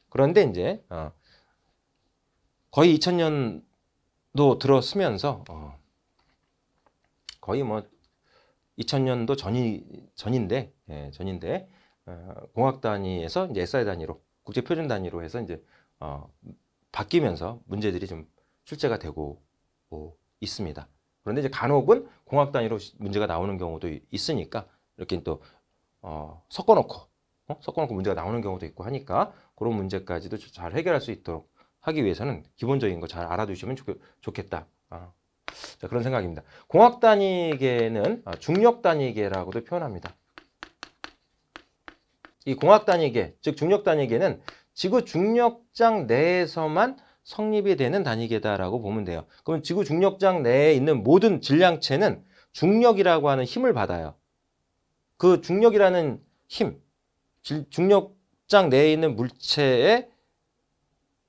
그런데 이제 어, 거의 2000년도 들었으면서 어, 거의 뭐 2000년도 전이, 전인데, 예, 전인데, 어, 공학 단위에서 이제 SI 단위로, 국제 표준 단위로 해서 이제, 어, 바뀌면서 문제들이 좀 출제가 되고 오, 있습니다. 그런데 이제 간혹은 공학 단위로 문제가 나오는 경우도 있으니까 이렇게 또 어, 섞어놓고 어? 섞어놓고 문제가 나오는 경우도 있고 하니까 그런 문제까지도 잘 해결할 수 있도록 하기 위해서는 기본적인 거 잘 알아두시면 좋, 좋겠다. 어. 자, 그런 생각입니다. 공학 단위계는 아, 중력 단위계라고도 표현합니다. 이 공학 단위계, 즉 중력 단위계는 지구 중력장 내에서만 성립이 되는 단위계다라고 보면 돼요. 그러면 지구 중력장 내에 있는 모든 질량체는 중력이라고 하는 힘을 받아요. 그 중력이라는 힘, 중력장 내에 있는 물체에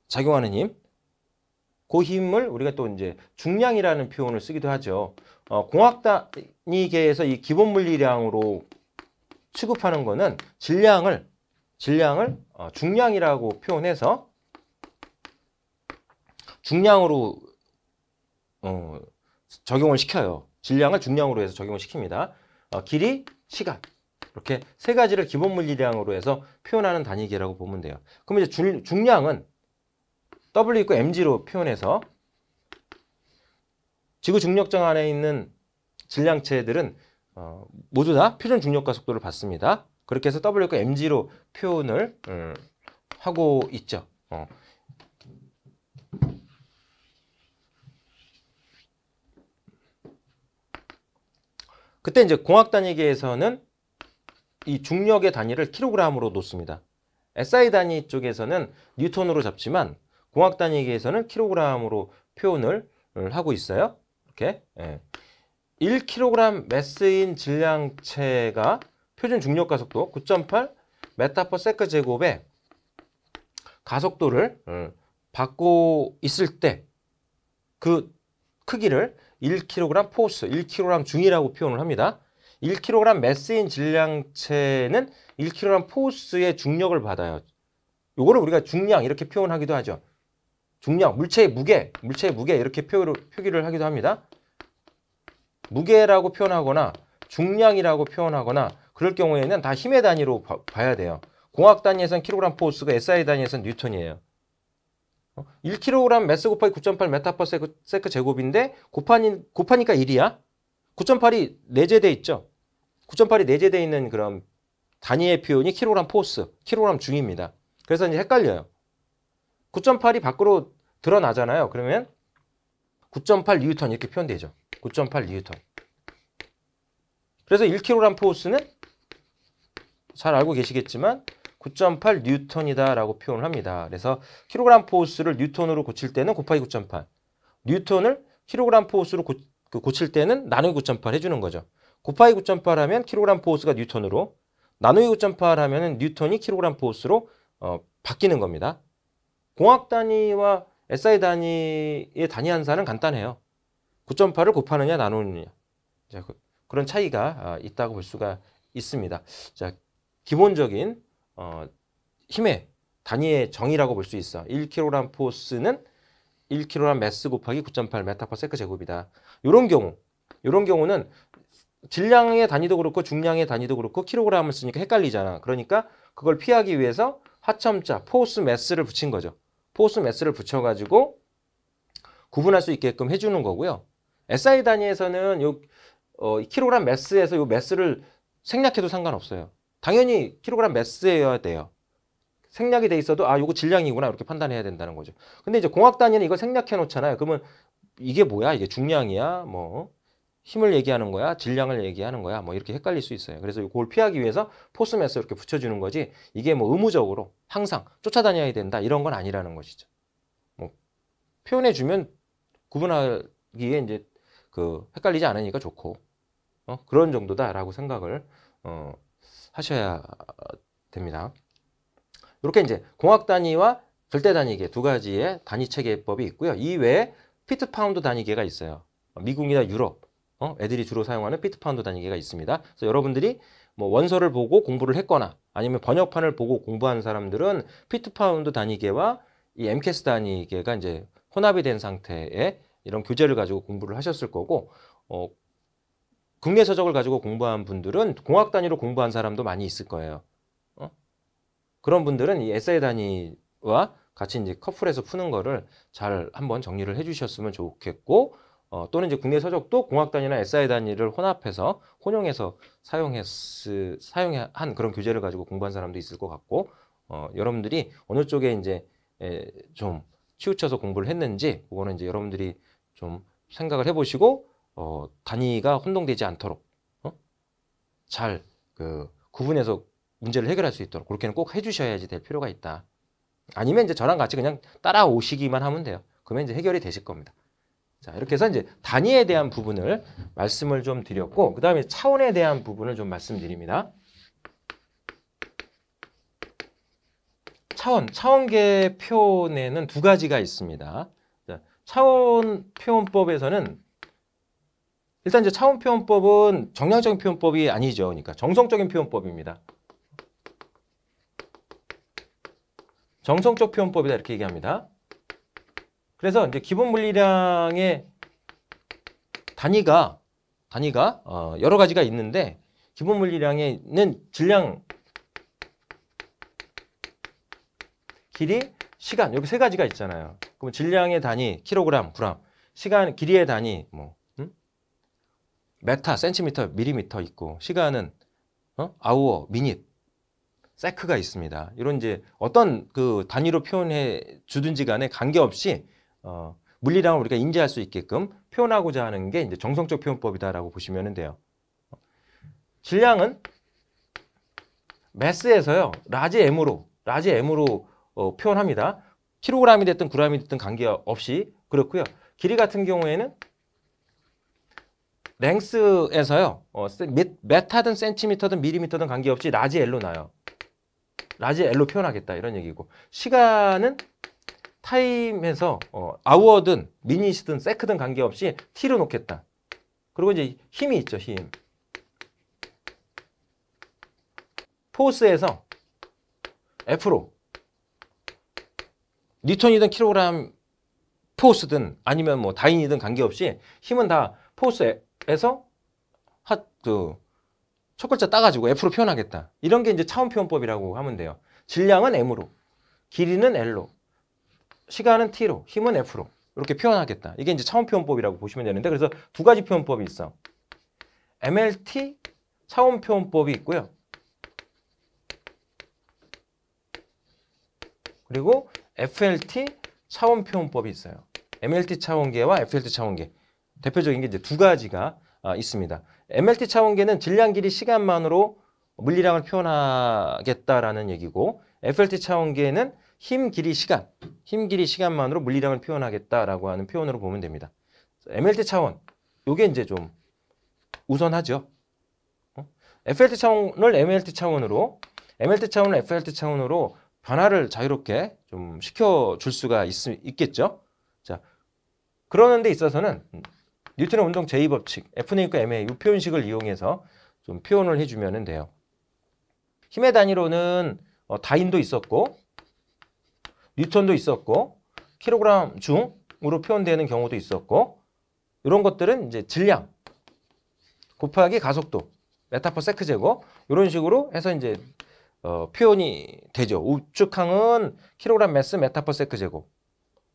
작용하는 힘, 그 힘을 우리가 또 이제 중량이라는 표현을 쓰기도 하죠. 어, 공학 단위계에서 이 기본 물리량으로 취급하는 거는 질량을 질량을 어, 중량이라고 표현해서 중량으로 어, 적용을 시켜요. 질량을 중량으로 해서 적용을 시킵니다. 어, 길이, 시간 이렇게 세 가지를 기본 물리량으로 해서 표현하는 단위계라고 보면 돼요. 그럼 이제 줄, 중량은 W 있고 mg로 표현해서 지구 중력장 안에 있는 질량체들은 어, 모두 다 표준 중력과 속도를 받습니다. 그렇게 해서 W 있고 mg로 표현을 음, 하고 있죠. 어. 그때 이제 공학 단위계에서는 이 중력의 단위를 킬로그램으로 놓습니다. SI 단위 쪽에서는 뉴턴으로 잡지만 공학 단위에서는 킬로그램으로 표현을 하고 있어요. 이렇게 예. 1kg 매스인 질량체가 표준 중력 가속도 9.8 메타퍼 세크 제곱의 가속도를 받고 있을 때 그 크기를 1kg 포스, 1kg 중이라고 표현을 합니다. 1kg 매스인 질량체는 1kg 포스의 중력을 받아요. 요거를 우리가 중량 이렇게 표현하기도 하죠. 중량, 물체의 무게, 물체의 무게 이렇게 표로, 표기를 하기도 합니다. 무게라고 표현하거나 중량이라고 표현하거나 그럴 경우에는 다 힘의 단위로 봐, 야 돼요. 공학 단위에선 킬로그램 포스가 SI 단위에선 뉴턴이에요. 1kg 어? 매스 곱하기 9.8 메타퍼세크 제곱인데 곱하니, 곱하니까 1이야. 9.8이 내재돼 있죠. 9.8이 내재돼 있는 그런 단위의 표현이 킬로그램 포스, 킬로그램 중입니다. 그래서 이제 헷갈려요. 9.8이 밖으로 드러나잖아요. 그러면 9.8 뉴턴 이렇게 표현되죠. 9.8 뉴턴. 그래서 1kg 포스는 잘 알고 계시겠지만 9.8 뉴턴이다라고 표현을 합니다. 그래서 킬로그램 포스를 뉴턴으로 고칠 때는 곱하기 9.8, 뉴턴을 킬로그램 포스로 고, 그 고칠 때는 나누기 9.8 해주는 거죠. 곱하기 9.8 하면 킬로그램 포스가 뉴턴으로, 나누기 9.8 하면 뉴턴이 킬로그램 포스로 어, 바뀌는 겁니다. 공학 단위와 SI 단위의 단위 한사는 간단해요. 9.8을 곱하느냐 나누느냐 자, 그, 런 차이가 아, 있다고 볼 수가 있습니다. 자, 기본적인 어, 힘의 단위의 정의라고 볼 수 있어. 1kg 포스는 1kg 매스 곱하기 9.8 메타퍼세크 제곱이다. 이런 경우, 이런 경우는 질량의 단위도 그렇고 중량의 단위도 그렇고 킬로그램을 쓰니까 헷갈리잖아. 그러니까 그걸 피하기 위해서 하첨자 포스 매스를 붙인 거죠. 포스 매스를 붙여가지고 구분할 수 있게끔 해주는 거고요. SI 단위에서는 요 어, 킬로그램 매스에서 요 매스를 생략해도 상관없어요. 당연히 킬로그램 매스여야 돼요. 생략이 돼 있어도 아 요거 질량이구나 이렇게 판단해야 된다는 거죠. 근데 이제 공학 단위는 이거 생략해 놓잖아요. 그러면 이게 뭐야? 이게 중량이야? 뭐 힘을 얘기하는 거야, 질량을 얘기하는 거야, 뭐 이렇게 헷갈릴 수 있어요. 그래서 이걸 피하기 위해서 포스메스 이렇게 붙여주는 거지 이게 뭐 의무적으로 항상 쫓아다녀야 된다 이런 건 아니라는 것이죠. 뭐 표현해주면 구분하기에 이제 그 헷갈리지 않으니까 좋고 어? 그런 정도다라고 생각을 어, 하셔야 됩니다. 이렇게 이제 공학 단위와 절대 단위계 두 가지의 단위 체계법이 있고요. 이 외에 피트 파운드 단위계가 있어요. 미국이나 유럽 어? 애들이 주로 사용하는 피트파운드 단위가 계 있습니다. 그래서 여러분들이 뭐 원서를 보고 공부를 했거나 아니면 번역판을 보고 공부한 사람들은 피트파운드 단위계와 이 m c s 단위계가 이제 혼합이 된 상태에 이런 교재를 가지고 공부를 하셨을 거고 어, 국내 서적을 가지고 공부한 분들은 공학 단위로 공부한 사람도 많이 있을 거예요. 어? 그런 분들은 이에세 단위와 같이 이제 커플해서 푸는 거를 잘 한번 정리를 해주셨으면 좋겠고 어, 또는 이제 국내 서적도 공학 단위나 SI 단위를 혼합해서 혼용해서 사용했 사용한 그런 교재를 가지고 공부한 사람도 있을 것 같고 어, 여러분들이 어느 쪽에 이제 에, 좀 치우쳐서 공부를 했는지 그거는 이제 여러분들이 좀 생각을 해보시고 어, 단위가 혼동되지 않도록 어? 잘 그, 구분해서 문제를 해결할 수 있도록 그렇게는 꼭 해주셔야지 될 필요가 있다. 아니면 이제 저랑 같이 그냥 따라오시기만 하면 돼요. 그러면 이제 해결이 되실 겁니다. 자, 이렇게 해서 이제 단위에 대한 부분을 말씀을 좀 드렸고, 그 다음에 차원에 대한 부분을 좀 말씀드립니다. 차원, 차원계 표현는두 가지가 있습니다. 자, 차원 표현법에서는 일단 이제 차원 표현법은 정량적인 표현법이 아니죠. 그러니까 정성적인 표현법입니다. 정성적 표현법이다 이렇게 얘기합니다. 그래서 이제 기본 물리량의 단위가 단위가 어, 여러 가지가 있는데 기본 물리량에는 질량 길이 시간 여기 세 가지가 있잖아요. 그럼 질량의 단위 킬로그램, 그램, 시간 길이의 단위 뭐 음? 메타, 센티미터, 밀리미터 있고 시간은 어? 아우어, 미닛, 세크가 있습니다. 이런 이제 어떤 그 단위로 표현해 주든지 간에 관계없이 어, 물리랑을 우리가 인지할 수 있게끔 표현하고자 하는 게 이제 정성적 표현법이다라고 보시면 돼요. 질량은 매스에서요 라지 m으로 라지 m으로 어, 표현합니다. 킬로그램이 됐든 그램이 됐든 관계없이 그렇고요. 길이 같은 경우에는 랭스에서요 어, 메타든 센티미터든 밀리미터든 관계없이 라지 L로 나요. 라지 L로 표현하겠다 이런 얘기고 시간은 타임에서 어, 아워든 미니이든 세크든 관계없이 t로 놓겠다. 그리고 이제 힘이 있죠, 힘. 포스에서 F로 니톤이든 킬로그램 포스든 아니면 뭐 다인이든 관계없이 힘은 다 포스에서 핫그첫 글자 따가지고 F로 표현하겠다. 이런 게 이제 차원 표현법이라고 하면 돼요. 질량은 M으로, 길이는 L로, 시간은 t로, 힘은 f로 이렇게 표현하겠다. 이게 이제 차원 표현법이라고 보시면 되는데 그래서 두 가지 표현법이 있어. MLT 차원 표현법이 있고요. 그리고 FLT 차원 표현법이 있어요. MLT 차원계와 FLT 차원계. 대표적인 게 이제 두 가지가 아, 있습니다. MLT 차원계는 질량 길이 시간만으로 물리량을 표현하겠다라는 얘기고 FLT 차원계는 힘, 길이, 시간, 힘, 길이, 시간만으로 물리량을 표현하겠다라고 하는 표현으로 보면 됩니다. MLT 차원, 요게 이제 좀 우선하죠. 어? FLT 차원을 MLT 차원으로, MLT 차원을 FLT 차원으로 변화를 자유롭게 좀 시켜줄 수가 있, 있겠죠. 자, 그러는 데 있어서는 뉴턴의 운동 제2법칙, F는 MA, 이 표현식을 이용해서 좀 표현을 해주면 돼요. 힘의 단위로는 어, 다인도 있었고 뉴턴도 있었고 킬로그램 중으로 표현되는 경우도 있었고 이런 것들은 이제 질량 곱하기 가속도 메타퍼 세크 제곱 이런 식으로 해서 이제 어, 표현이 되죠. 우측항은 킬로그램 매스 메타퍼 세크 제곱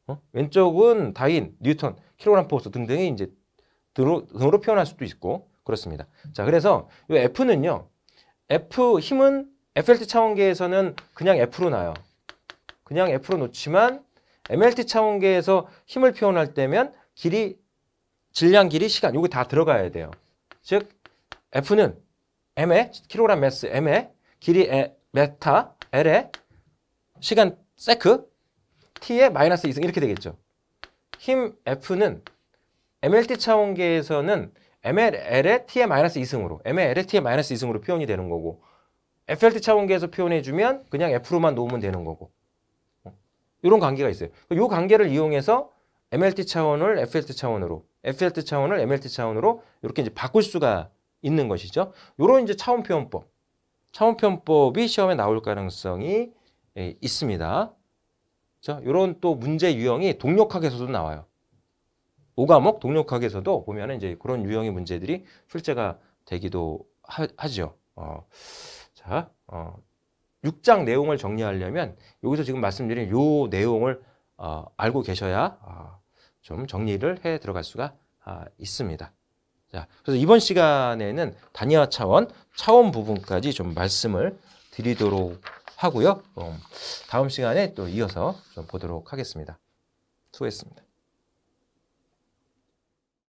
어? 왼쪽은 다인, 뉴턴, 킬로그램 포스 등등의 이제 등으로, 등으로 표현할 수도 있고 그렇습니다. 자 그래서 이 F는요. F 힘은 FLT 차원계에서는 그냥 F로 나요. 와 그냥 F로 놓지만 MLT 차원계에서 힘을 표현할 때면 길이 질량 길이 시간 요거 다 들어가야 돼요. 즉 F는 M에 킬로그램 매스 M에 길이 에, 메타 L에 시간 세크 T에 마이너스 이승 이렇게 되겠죠. 힘 F는 MLT 차원계에서는 ML에 T에 마이너스 이승으로 ML에 T에 마이너스 이승으로 표현이 되는 거고 FLT 차원계에서 표현해주면 그냥 F로만 놓으면 되는 거고 이런 관계가 있어요. 이 그러니까 관계를 이용해서 MLT 차원을 FLT 차원으로, FLT 차원을 MLT 차원으로 이렇게 이제 바꿀 수가 있는 것이죠. 이런 이제 차원 표현법, 차원 표현법이 시험에 나올 가능성이 예, 있습니다. 그 이런 또 문제 유형이 동력학에서도 나와요. 오과목 동력학에서도 보면 이제 그런 유형의 문제들이 출제가 되기도 하, 죠 어, 자, 어, 6장 내용을 정리하려면 여기서 지금 말씀드린 요 내용을 어, 알고 계셔야 어, 좀 정리를 해 들어갈 수가 아, 있습니다. 자, 그래서 이번 시간에는 단위화 차원, 차원 부분까지 좀 말씀을 드리도록 하고요. 음, 다음 시간에 또 이어서 좀 보도록 하겠습니다. 수고했습니다.